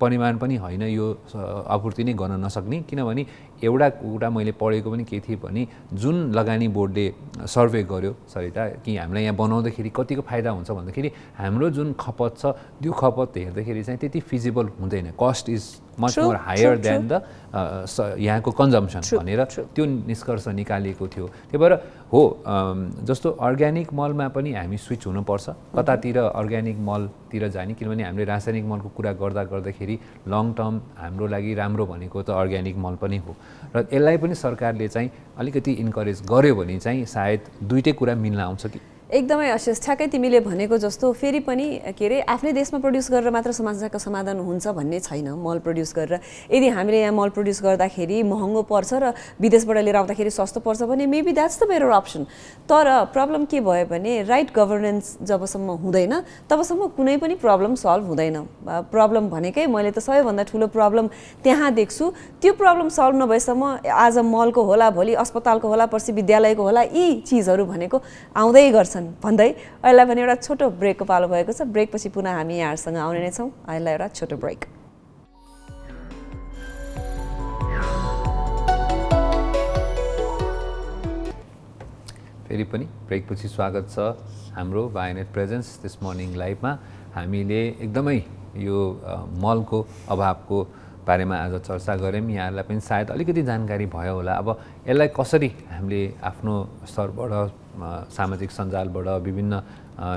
परिमाण पनि होइन यो आपूर्ति नै गर्न नसक्ने किनभने एउटा कुरा मैले पढेको पनि के थिएँ भने जुन लगानी बोर्डले सर्वे गर्यो सरिता कि हामीलाई यहाँ बनाउँदाखेरि कतिको फाइदा हुन्छ भन्दाखेरि हाम्रो जुन खपत छ त्यो खपत हेर्दाखेरि चाहिँ त्यति फिजिबल हुँदैन cost is much more higher than the यहाँको कन्जम्सन भनेर त्यो निष्कर्ष निकालिएको थियो त्यही भएर हो जस्तो अर्ग्यानिक मलमा पनि हामी स्विच हुनुपर्छ कतातिर अर्ग्यानिक मलतिर जाने किनभने हामीले रासायनिक मलको कुरा गर्दा गर्दाखेरि लङ टर्म हाम्रो लागि राम्रो भनेको त अर्ग्यानिक मल पनि हो र यसलाई पनि सरकारले चाहिँ अलिकति इन्करेज गर्यो भने चाहिँ सायद दुइटै कुरा मिल्न आउँछ कि एकदमै अशेष ठ्याक्कै तिमीले भनेको जस्तो फेरि पनि के अरे आफ्नै देशमा प्रड्युस गरेर मात्र समस्याको समाधान हुन्छ भन्ने छैन मल प्रड्युस गरेर यदि हामीले यहाँ मल प्रड्युस गर्दाखेरि महँगो पर्छ र विदेशबाट लिएर आउँदाखेरि सस्तो पर्छ भने maybe that's the better option तर प्रब्लम के भयो भने राइट गभर्नेन्स जबसम्म हुँदैन तबसम्म कुनै पनि प्रब्लम सल्भ हुँदैन प्रब्लम भनेकै मैले त सबैभन्दा ठुलो प्रब्लम त्यहाँ देख्छु त्यो प्रब्लम सल्भ नभएसम्म आज मलको होला भोलि अस्पतालको होला पर्सि विद्यालयको होला यी चिजहरू भनेको आउँदै गर्छ छन् भन्दै अहिलेलाई भने एउटा छोटो ब्रेकको पालो भएको छ ब्रेकपछि पुनः हामी यहाँहरूसँग आउने नै छौँ अहिलेलाई एउटा छोटो ब्रेक फेरि पनि ब्रेकपछि स्वागत छ हाम्रो भायोनेट प्रेजेन्स दिस मर्निङ लाइफमा हामीले एकदमै यो मलको अभावको बारेमा आज चर्चा गऱ्यौँ यहाँहरूलाई पनि सायद अलिकति जानकारी भयो होला अब यसलाई कसरी हामीले आफ्नो स्तरबाट सामाजिक सञ्जालबाट विभिन्न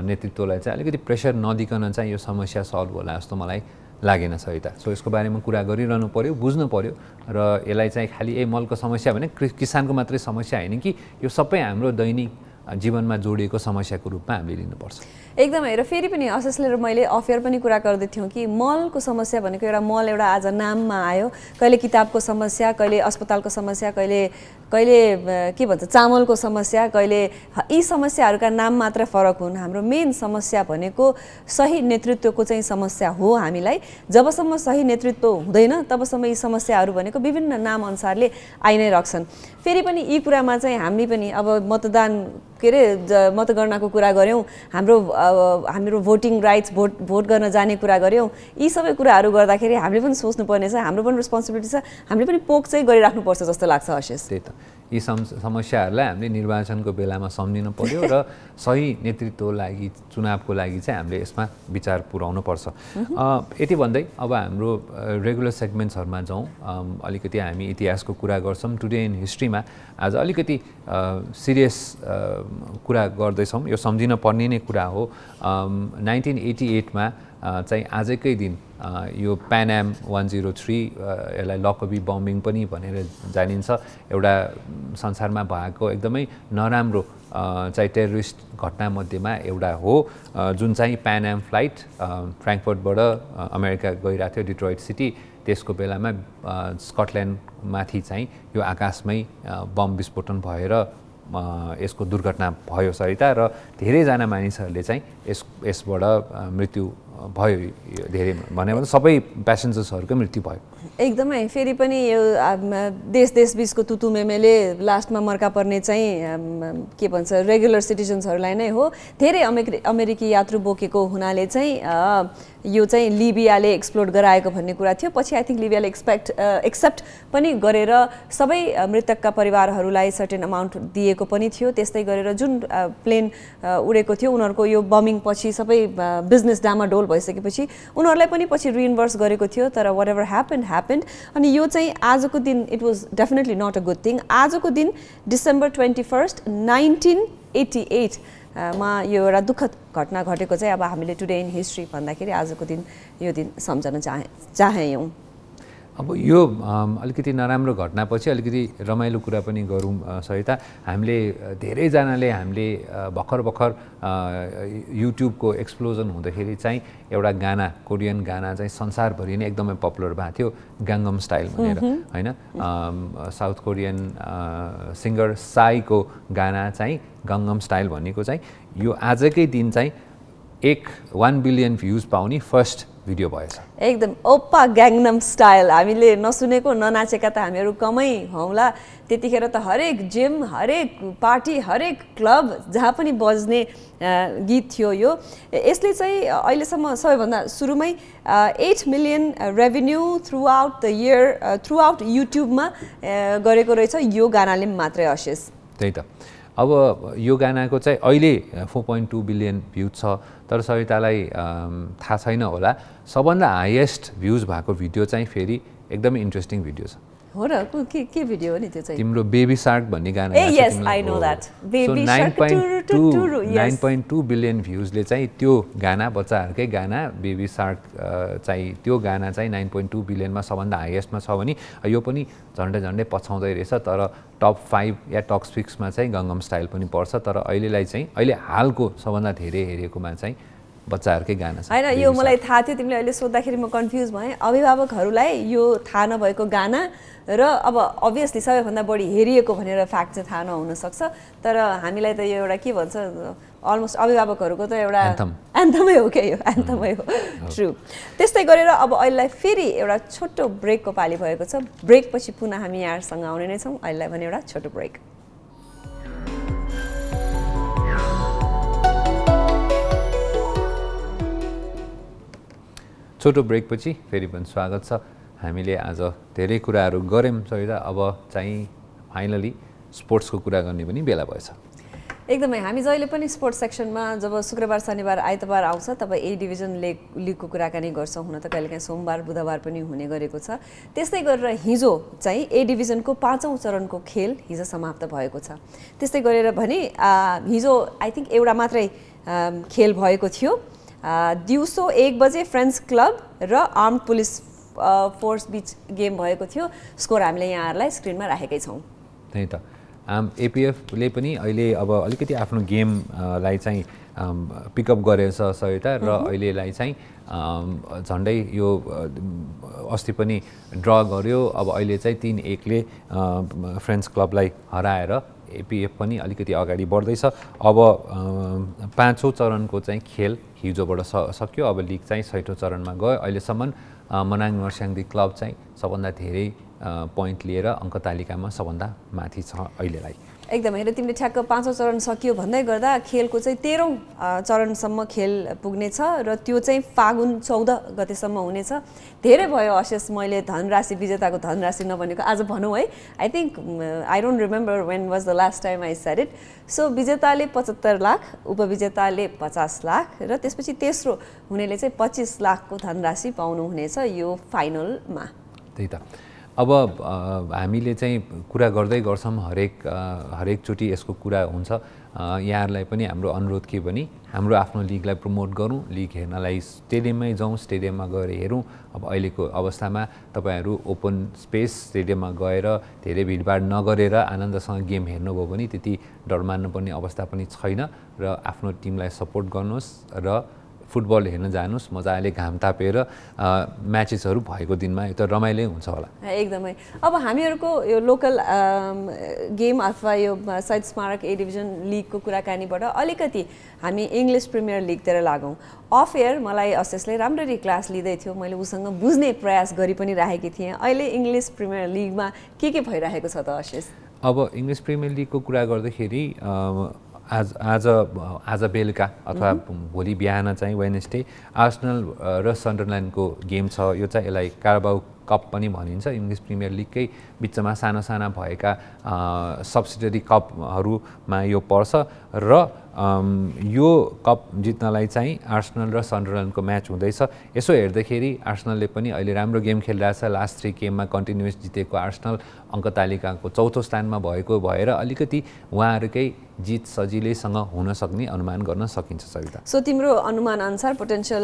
नेतृत्वलाई चाहिँ अलिकति प्रेसर नदिकन चाहिँ यो समस्या सल्भ होला जस्तो मलाई लागेन सहिता सो यसको बारेमा कुरा गरिरहनु पऱ्यो बुझ्नु पऱ्यो र यसलाई चाहिँ खालि ए मलको समस्या भने किसानको मात्रै समस्या होइन कि यो सबै हाम्रो दैनिक जीवनमा जोडिएको समस्याको रूपमा हामीले लिनुपर्छ एकदमै र फेरि पनि अससले र मैले अफेयर पनि कुरा गर्दै थियौँ कि मलको समस्या भनेको एउटा मल एउटा आज नाममा आयो कहिले किताबको समस्या कहिले अस्पतालको समस्या कहिले कहिले के भन्छ चामलको समस्या कहिले यी समस्याहरूका नाम मात्र फरक हुन् हाम्रो मेन समस्या भनेको सही नेतृत्वको चाहिँ समस्या हो हामीलाई जबसम्म सही नेतृत्व हुँदैन तबसम्म यी समस्याहरू भनेको विभिन्न नामअनुसारले आइ नै रहन् फेरि पनि यी कुरामा चाहिँ हामी पनि अब मतदान के अरे मतगणनाको कुरा गऱ्यौँ हाम्रो हाम्रो भोटिङ राइट्स भोट भोट गर्न जाने कुरा गऱ्यौँ यी सबै कुराहरू गर्दाखेरि हामीले पनि सोच्नुपर्नेछ हाम्रो पनि रेस्पोन्सिबिलिटी छ हामीले पनि पोक चाहिँ गरिराख्नुपर्छ जस्तो लाग्छ अशेष त्यही त यी सम समस्याहरूलाई हामीले निर्वाचनको बेलामा सम्झिन पर्यो र सही नेतृत्व लागि चुनावको लागि चाहिँ हामीले यसमा विचार पर्छ यति भन्दै अब हाम्रो रेगुलर सेगमेन्ट्सहरूमा जाउँ अलिकति हामी इतिहासको कुरा गर्छौँ टुडे इन हिस्ट्रीमा आज अलिकति सिरियस कुरा गर्दैछौँ यो सम्झिन पर्ने नै कुरा हो नाइन्टिन एटी एटमा चाहिँ आजकै दिन यो एम वान जिरो थ्री यसलाई लकबी बम्बिङ पनि भनेर जानिन्छ एउटा संसारमा भएको एकदमै नराम्रो चाहिँ टेरोरिस्ट घटनामध्येमा एउटा हो जुन चाहिँ प्यानम फ्लाइट फ्रेङ्कफर्टबाट अमेरिका गइरहेको थियो डिट्रोइट सिटी त्यसको बेलामा स्कटल्यान्डमाथि चाहिँ यो आकाशमै बम विस्फोटन भएर यसको दुर्घटना भयो सरिता र धेरैजना मानिसहरूले चाहिँ यस यसबाट मृत्यु भयो धेरै भन्यो भने सबै प्यासेन्जर्सहरूकै मृत्यु भयो एकदमै फेरि पनि यो देश देश बिचको तुतुमेमेले लास्टमा मर्का पर्ने चाहिँ के भन्छ रेगुलर सिटिजन्सहरूलाई नै हो धेरै अमेरि अमेरिकी यात्रु बोकेको हुनाले चाहिँ यो चाहिँ लिबियाले एक्सप्लोर गराएको भन्ने कुरा थियो पछि आई थिङ्क लिबियाले एक्सपेक्ट एक्सेप्ट पनि गरेर सबै मृतकका परिवारहरूलाई सर्टेन अमाउन्ट दिएको पनि थियो त्यस्तै गरेर जुन प्लेन उडेको थियो उनीहरूको यो बमिङ पछि सबै बिजनेस डामाडोल भइसकेपछि उनीहरूलाई पनि पछि रिइन्भर्स गरेको थियो तर whatever happen hap happened अनि यो चाहिँ आजको दिन it was definitely not a good thing आजको दिन December twenty first nineteen eighty एटमा यो एउटा दुःखद घटना घटेको चाहिँ अब हामीले टुडे इन हिस्ट्री भन्दाखेरि आजको दिन यो दिन सम्झन चाहे चाहेयौँ अब यो अलिकति नराम्रो घटनापछि अलिकति रमाइलो कुरा पनि गरौँ सहिता हामीले धेरैजनाले हामीले भर्खर भर्खर युट्युबको एक्सप्लोजन हुँदाखेरि चाहिँ एउटा गाना कोरियन गाना चाहिँ संसारभरि नै एकदमै पपुलर भएको थियो ग्याङ्गम स्टाइल भनेर होइन साउथ कोरियन सिङ्गर साईको गाना चाहिँ गङ्गम स्टाइल भनेको चाहिँ यो आजकै दिन चाहिँ एक वान बिलियन भ्युज पाउने फर्स्ट भिडियो भएछ एकदम ओप्पा ग्याङनम स्टाइल हामीले नसुनेको ननाचेका त हामीहरू कमै हौला त्यतिखेर त हरेक जिम हरेक पार्टी हरेक क्लब जहाँ पनि बज्ने गीत थियो यो यसले चाहिँ अहिलेसम्म सबैभन्दा सुरुमै eight million revenue throughout the year throughout युट्युबमा गरेको रहेछ यो गानाले मात्रै अशेष त्यही त अब यो गानाको चाहिँ अहिले four point two billion views छ तर सवितालाई थाहा छैन होला सबभन्दा हाइएस्ट भ्युज भएको भिडियो चाहिँ फेरि एकदमै इन्ट्रेस्टिङ भिडियो छ हो र के के भिडियो हो नि त्यो चाहिँ तिम्रो बेबी सार्क भन्ने गाना नाइन पोइन्ट टू बिलियन भ्युजले चाहिँ त्यो गाना बच्चाहरूकै गाना बेबी सार्क चाहिँ त्यो गाना चाहिँ नाइन पोइन्ट टू बिलियनमा सबभन्दा हाइएस्टमा छ भने यो पनि झन्डै झन्डै पछाउँदै रहेछ तर टप फाइभ या टप सिक्समा चाहिँ गङ्गम स्टाइल पनि पर्छ तर अहिलेलाई चाहिँ अहिले हालको सबभन्दा धेरै हेरेकोमा चाहिँ बच्चाहरूकै गाना छ होइन यो मलाई थाहा थियो तिमीले अहिले सोद्धाखेरि म कन्फ्युज भएँ अभिभावकहरूलाई यो थाहा नभएको गाना र अब अभियसली सबैभन्दा बढी हेरिएको भनेर फ्याक्ट चाहिँ थाहा नहुनसक्छ तर हामीलाई त यो एउटा के भन्छ अलमोस्ट अभिभावकहरूको त एउटा एन्थमै हो क्या यो एन्थमै mm-hmm। हो ट्रु त्यस्तै गरेर अब अहिलेलाई फेरि एउटा छोटो ब्रेकको पाली भएको छ ब्रेकपछि पुनः हामी यहाँसँग आउने नै छौँ अहिलेलाई भने एउटा छोटो ब्रेक छोटो ब्रेकपछि फेरि पनि स्वागत छ हामीले आज धेरै कुराहरू गऱ्यौँ सविता अब चाहिँ फाइनली स्पोर्ट्सको कुरा गर्ने पनि बेला भएछ एकदमै हामी जहिले पनि स्पोर्ट्स सेक्सनमा जब शुक्रबार शनिबार आइतबार आउँछ तब ए डिभिजन लेग लिगको कुराकानी गर्छौँ हुन त कहिलेकाहीँ सोमबार बुधबार पनि हुने गरेको छ त्यस्तै गरेर हिजो चाहिँ ए डिभिजनको पाँचौँ चरणको खेल हिजो समाप्त भएको छ त्यस्तै गरेर भने हिजो आई थिङ्क एउटा मात्रै खेल भएको थियो दिउँसो एक बजे फ्रेन्ड्स क्लब र आर्म पुलिस फोर्स बिच गेम भएको थियो स्कोर हामीले यहाँहरूलाई स्क्रिनमा राखेकै छौँ त्यही त आम एपिएफले पनि अहिले अब अलिकति आफ्नो गेमलाई चाहिँ पिकअप गरेछ सहायता र अहिलेलाई चाहिँ झन्डै यो अस्ति पनि ड्र गर्यो अब अहिले चाहिँ तिन एकले फ्रेन्ड्स क्लबलाई हराएर एपिएफ पनि अलिकति अगाडि बढ्दैछ अब पाँचौँ चरणको चाहिँ खेल हिजोबाट स सक्यो अब लिग चाहिँ छैठौँ चरणमा गयो अहिलेसम्म मनाङ नर्स्याङदी क्लब चाहिँ सबभन्दा धेरै पोइन्ट लिएर अङ्क तालिकामा सबभन्दा माथि छ अहिलेलाई एकदम हेर तिमीले ठ्याक्क पाँचौँ चरण सकियो भन्दै गर्दा खेलको चाहिँ तेह्रौँ चरणसम्म खेल पुग्नेछ र त्यो चाहिँ फागुन चौध गतेसम्म हुनेछ धेरै भयो अशेष मैले धनराशि विजेताको धनराशि नभनेको आज भनौँ है I think I don't remember when was the last time I said it so विजेताले पचहत्तर लाख उपविजेताले पचास लाख र त्यसपछि तेस्रो हुनेले चाहिँ पच्चिस लाखको धनराशि पाउनुहुनेछ यो फाइनलमा त्यही त अब हामीले चाहिँ कुरा गर्दै गर्छौँ हरेक हरेकचोटि यसको कुरा हुन्छ यहाँहरूलाई पनि हाम्रो अनुरोध के भने हाम्रो आफ्नो लिगलाई प्रमोट गरौँ लिग हेर्नलाई स्टेडियममै जाउँ स्टेडियममा गएर हेरौँ अब अहिलेको अवस्थामा तपाईँहरू ओपन स्पेस स्टेडियममा गएर धेरै भिडभाड नगरेर आनन्दसँग गेम हेर्नुभयो भने त्यति डर मान्नुपर्ने अवस्था पनि छैन र आफ्नो टिमलाई सपोर्ट गर्नुहोस् र फुटबल हेर्न जानुहोस् मजाले घाम तापेर म्याचेसहरू भएको दिनमा यो त रमाइलो हुन्छ होला एकदमै अब हामीहरूको यो लोकल गेम अथवा यो सायद स्मारक ए डिभिजन लिगको कुराकानीबाट अलिकति हामी इङ्ग्लिस प्रिमियर लिगतिर लागौँ अफ एयर मलाई असेसले राम्ररी क्लास लिँदै थियो मैले उसँग बुझ्ने प्रयास गरि पनि राखेकी थिएँ अहिले इङ्ग्लिस प्रिमियर लिगमा के के भइरहेको छ त असेस अब इङ्ग्लिस प्रिमियर लिगको कुरा गर्दाखेरि आज आज आज बेलुका अथवा भोलि बिहान चाहिँ वेनेसडे आर्सनल र सन्डरल्यान्डको गेम छ यो चाहिँ यसलाई कारबाउ कप पनि भनिन्छ इङ्ग्लिस प्रिमियर लिगकै बिचमा साना साना भएका सब्सिडरी कपहरूमा यो पर्छ र यो कप जित्नलाई चाहिँ आर्सनल र सन्डरल्यान्डको म्याच हुँदैछ यसो हेर्दाखेरि आर्सनलले पनि अहिले राम्रो गेम खेलिरहेछ लास्ट थ्री गेममा कन्टिन्युस जितेको आर्सनल तालिकाको चौथो स्थानमा भएको भएर अलिकति उहाँहरूकै जित सजिलैसँग हुन सक्ने अनुमान गर्न सकिन्छ सविता सो तिम्रो अनुमान अनुसार पोटेन्सियल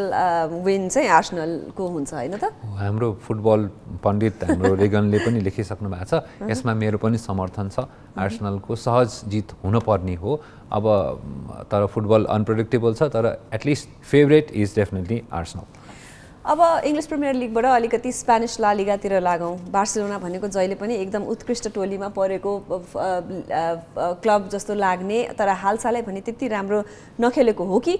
विन चाहिँ आर्सनलको हुन्छ होइन त हाम्रो फुटबल पण्डित हाम्रो रेगनले पनि लेखिसक्नु भएको छ यसमा मेरो पनि समर्थन छ आर्सनलको सहज जित हुनुपर्ने हो अब तर फुटबल अनप्रडिक्टेबल छ तर at least favourite is definitely Arsenal अब इङ्ग्लिस प्रिमियर लिगबाट अलिकति स्पेनिस लालिगातिर लागौँ बार्सिलोना भनेको जहिले पनि एकदम उत्कृष्ट टोलीमा परेको क्लब जस्तो लाग्ने तर हालसालै भने त्यति राम्रो नखेलेको हो कि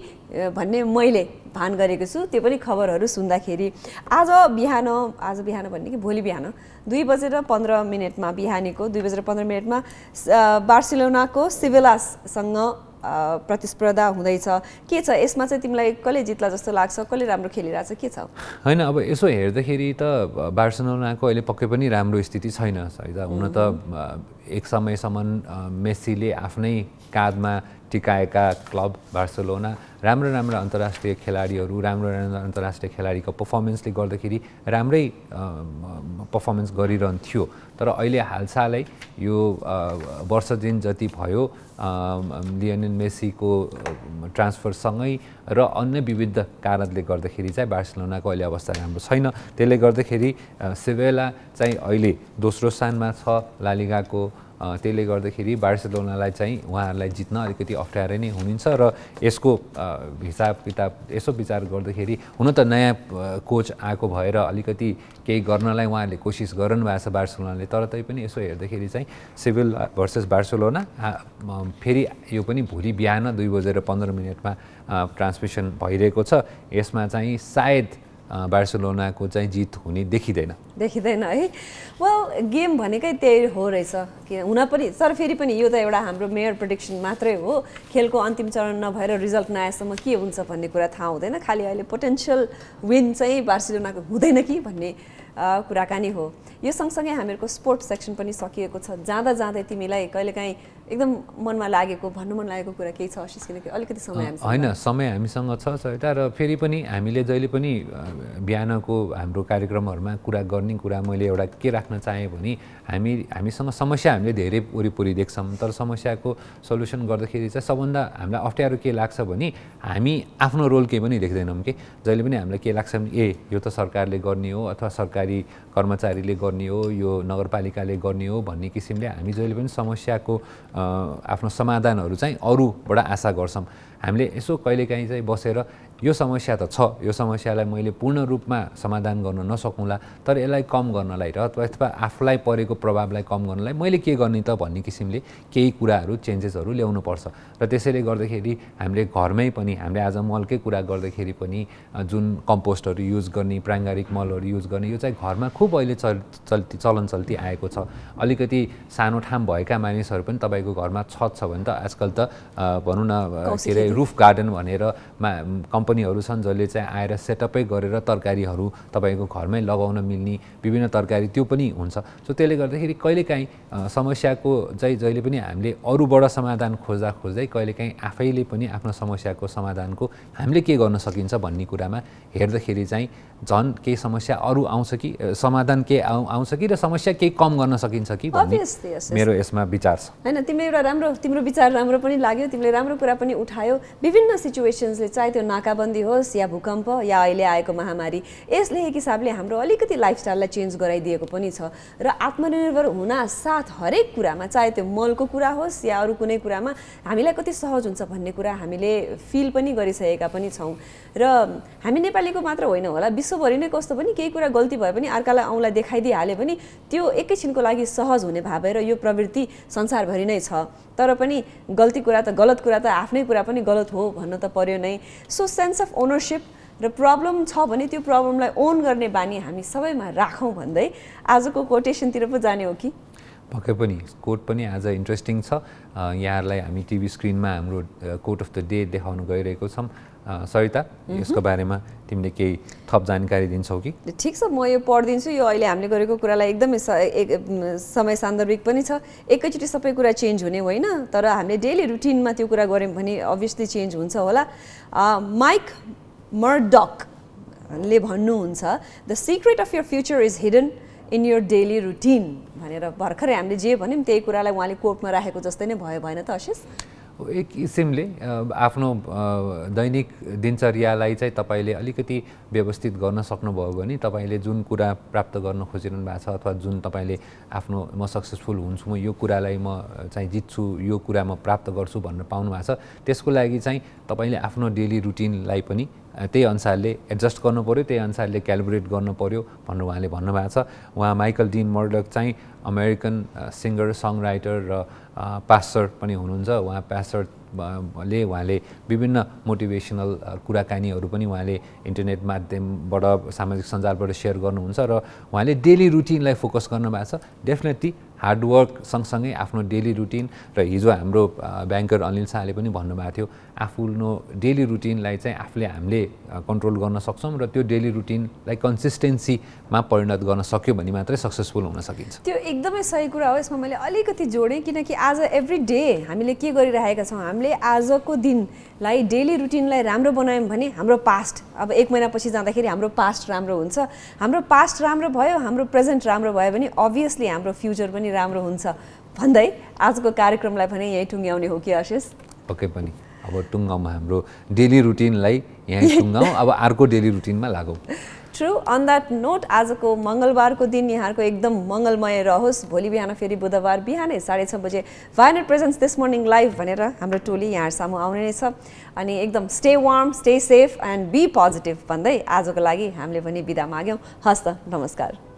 भन्ने मैले भान गरेको छु त्यो पनि खबरहरू सुन्दाखेरि आज बिहान आज बिहान भन्ने कि भोलि बिहान दुई बजेर पन्ध्र मिनटमा बिहानीको दुई बजेर पन्ध्र मिनटमा बार्सिलोनाको सिभिलाससँग प्रतिस्पर्धा हुँदैछ के छ यसमा चाहिँ तिमीलाई कसले जित्ला जस्तो लाग्छ कसले राम्रो छ के छ होइन अब यसो हेर्दाखेरि त बार्सिलोनाको अहिले पक्कै पनि राम्रो स्थिति छैन हुन त एक समयसम्म मेस्सीले आफ्नै काँधमा टिकाएका क्लब बार्सलोना राम्रो राम्रो अन्तर्राष्ट्रिय खेलाडीहरू राम्रो राम्रो अन्तर्राष्ट्रिय खेलाडीको पर्फर्मेन्सले गर्दाखेरि राम्रै पर्फर्मेन्स गरिरहन्थ्यो तर अहिले हालसालै यो वर्ष दिन जति भयो लियोनेल मेसीको ट्रान्सफरसँगै र अन्य विविध कारणले गर्दाखेरि चाहिँ बार्सिलोनाको अहिले अवस्था राम्रो छैन त्यसले गर्दाखेरि सेभेला चाहिँ अहिले दोस्रो स्थानमा छ लालिगाको त्यसले गर्दाखेरि बार्सिलोनालाई चाहिँ उहाँहरूलाई जित्न अलिकति अप्ठ्यारो नै हुनुहुन्छ र यसको हिसाब किताब यसो विचार गर्दाखेरि हुन त नयाँ कोच आएको भएर अलिकति केही गर्नलाई उहाँहरूले कोसिस गर्नु भएको छ बार्सिलोनाले तर तैपनि यसो हेर्दाखेरि चाहिँ सिभिल भर्सेस बार्सिलोना फेरि यो पनि भोलि बिहान दुई बजेर पन्ध्र मिनटमा ट्रान्समिसन भइरहेको छ यसमा चाहिँ सायद बार्सिलोनाको चाहिँ जित हुने देखिँदैन देखिँदैन है वेल गेम भनेकै त्यही हो रहेछ कि हुन पनि सर फेरि पनि यो त एउटा हाम्रो मेयर प्रडिक्सन मात्रै हो खेलको अन्तिम चरण नभएर रिजल्ट नआएसम्म के हुन्छ भन्ने कुरा थाहा हुँदैन खालि अहिले पोटेन्सियल विन चाहिँ बार्सिलोनाको हुँदैन कि भन्ने कुराकानी हो यो सँगसँगै हामीहरूको स्पोर्ट्स सेक्सन पनि सकिएको छ जाँदा जाँदै तिमीलाई कहिलेकाहीँ एकदम मनमा लागेको भन्नु मन लागेको कुरा केही छ आशिष किनकि अलिकति समय होइन समय हामीसँग छ सहिता र फेरि पनि हामीले जहिले पनि बिहानको हाम्रो कार्यक्रमहरूमा कुरा गर्ने कुरा मैले एउटा के राख्न चाहेँ भने हामी हामीसँग समस्या हामीले धेरै वरिपरि देख्छौँ तर समस्याको सल्युसन गर्दाखेरि चाहिँ सबभन्दा हामीलाई अप्ठ्यारो के लाग्छ भने हामी आफ्नो रोल केही पनि देख्दैनौँ कि जहिले पनि हामीलाई के लाग्छ ए यो त सरकारले गर्ने हो अथवा सरकारी कर्मचारीले गर्ने हो यो नगरपालिकाले गर्ने हो भन्ने किसिमले हामी जहिले पनि समस्याको आफ्नो समाधानहरू चाहिँ अरूबाट आशा गर्छौँ हामीले यसो कहिलेकाहीँ चाहिँ बसेर यो समस्या त छ यो समस्यालाई मैले पूर्ण रूपमा समाधान गर्न नसकौँला तर यसलाई कम गर्नलाई र अथवा आफूलाई परेको प्रभावलाई कम गर्नलाई मैले के गर्ने त भन्ने किसिमले केही कुराहरू चेन्जेसहरू ल्याउनुपर्छ र त्यसैले गर्दाखेरि हामीले घरमै पनि हामीले आज मलकै कुरा गर्दाखेरि पनि जुन कम्पोस्टहरू युज गर्ने प्राङ्गारिक मलहरू युज गर्ने यो चाहिँ घरमा खुब अहिले चल चल्ती चलन चल्ती आएको छ अलिकति सानो ठाम भएका मानिसहरू पनि तपाईँको घरमा छत छ भने त आजकल त भनौँ न के अरे रुफ गार्डन भनेर मा कम्पनीहरू छन् जसले चाहिँ आएर सेटअपै गरेर तरकारीहरू तपाईँको घरमै लगाउन मिल्ने विभिन्न तरकारी त्यो पनि हुन्छ सो त्यसले गर्दाखेरि कहिलेकाहीँ समस्याको चाहिँ जहिले पनि हामीले अरूबाट समाधान खोज्दा खोज्दै कहिलेकाहीँ आफैले पनि आफ्नो समस्याको समाधानको हामीले के गर्न सकिन्छ भन्ने कुरामा हेर्दाखेरि चाहिँ झन् केही समस्या अरू आउँछ कि समाधान के आउ आउँछ कि र समस्या केही कम गर्न सकिन्छ कि मेरो यसमा विचार छ होइन तिम्रो एउटा राम्रो तिम्रो विचार राम्रो पनि लाग्यो तिमीले राम्रो कुरा पनि उठायो विभिन्न सिचुएसन्सले चाहे त्यो नाका नाकाबन्दी होस् या भूकम्प या अहिले आएको महामारी यसले एक हिसाबले हाम्रो अलिकति लाइफस्टाइललाई चेन्ज गराइदिएको पनि छ र आत्मनिर्भर हुन साथ हरेक कुरामा चाहे त्यो मलको कुरा होस् या अरू कुनै कुरामा हामीलाई कति सहज हुन्छ भन्ने कुरा हामीले फिल पनि गरिसकेका पनि छौँ र हामी नेपालीको मात्र होइन होला विश्वभरि नै कस्तो पनि केही कुरा गल्ती भए पनि अर्कालाई औँलाई देखाइदिइहाल्यो भने त्यो एकैछिनको लागि सहज हुने र यो प्रवृत्ति संसारभरि नै छ तर पनि गल्ती कुरा त गलत कुरा त आफ्नै कुरा पनि गलत हो भन्न त पर्यो नै सो सेन्स अफ ओनरसिप र प्रब्लम छ भने त्यो प्रब्लमलाई ओन गर्ने बानी हामी सबैमा राखौँ भन्दै आजको कोटेसनतिर पो जाने हो कि भक्कै पनि कोट पनि आज इन्ट्रेस्टिङ छ यहाँहरूलाई हामी टिभी स्क्रिनमा हाम्रो कोट अफ द डे देखाउन गइरहेको छौँ सरिता यसको बारेमा तिमीले केही थप जानकारी दिन्छौ कि ठिक छ म यो पढिदिन्छु यो अहिले हामीले गरेको कुरालाई एकदमै समय सान्दर्भिक पनि छ एकैचोटि सबै कुरा चेन्ज हुने होइन तर हामीले डेली रुटिनमा त्यो कुरा गऱ्यौँ भने अभियसली चेन्ज हुन्छ होला माइक मर्डकले भन्नुहुन्छ the secret of your future is hidden in your daily routine भनेर भर्खरै हामीले जे भन्यौँ त्यही कुरालाई उहाँले कोर्टमा राखेको जस्तै नै भयो भएन त अशिष एक किसिमले आफ्नो दैनिक दिनचर्यालाई चाहिँ तपाईँले अलिकति व्यवस्थित गर्न सक्नुभयो भने तपाईँले जुन कुरा प्राप्त गर्न खोजिरहनु भएको छ अथवा जुन तपाईँले आफ्नो म सक्सेसफुल हुन्छु म यो कुरालाई म चाहिँ जित्छु यो कुरा म प्राप्त गर्छु भन्न पाउनु भएको छ त्यसको लागि चाहिँ तपाईँले आफ्नो डेली रुटिनलाई पनि त्यही अनुसारले एडजस्ट गर्नु पऱ्यो त्यही अनुसारले क्यालकुलेट गर्नु पऱ्यो भनेर उहाँले भन्नुभएको छ उहाँ माइकल डिन मर्डक चाहिँ अमेरिकन सिङ्गर राइटर र पास्टर पनि हुनुहुन्छ उहाँ पास्टर ले उहाँले विभिन्न मोटिभेसनल कुराकानीहरू पनि उहाँले इन्टरनेट माध्यमबाट सामाजिक सञ्जालबाट सेयर गर्नुहुन्छ र उहाँले डेली रुटिनलाई फोकस गर्नु भएको छ डेफिनेटली हार्डवर्क सँगसँगै आफ्नो डेली रुटिन र हिजो हाम्रो ब्याङ्कर अनिल शाहले पनि भन्नुभएको थियो आफ्नो डेली रुटिनलाई चाहिँ आफूले हामीले कन्ट्रोल गर्न सक्छौँ र त्यो डेली रुटिनलाई कन्सिस्टेन्सीमा परिणत गर्न सक्यो भने मात्रै सक्सेसफुल हुन सकिन्छ त्यो एकदमै सही कुरा हो यसमा मैले अलिकति जोडेँ किनकि आज एभ्री डे हामीले के गरिरहेका छौँ हामीले आजको दिनलाई डेली रुटिनलाई राम्रो बनायौँ भने हाम्रो पास्ट अब एक महिनापछि जाँदाखेरि हाम्रो पास्ट राम्रो हुन्छ हाम्रो पास्ट राम्रो भयो हाम्रो प्रेजेन्ट राम्रो भयो भने अभियसली हाम्रो फ्युचर पनि राम्रो हुन्छ भन्दै आजको कार्यक्रमलाई पनि यहीँ टुङ्ग्याउने हो कि आशिष पक्कै पनि अब टुङ्गाउमा हाम्रो डेली रुटिनलाई यहाँ टुङ्गाउँ अब अर्को डेली रुटिनमा लागौँ ट्रु अन द्याट नोट आजको मङ्गलबारको दिन यहाँको एकदम मङ्गलमय रहोस् भोलि बिहान फेरि बुधबार बिहानै साढे छ बजे भाइनेट प्रेजेन्स दिस मर्निङ लाइभ भनेर हाम्रो टोली यहाँहरूसम्म आउने नै छ अनि एकदम stay warm stay safe and be positive भन्दै आजको लागि हामीले पनि बिदा माग्यौँ हस्त नमस्कार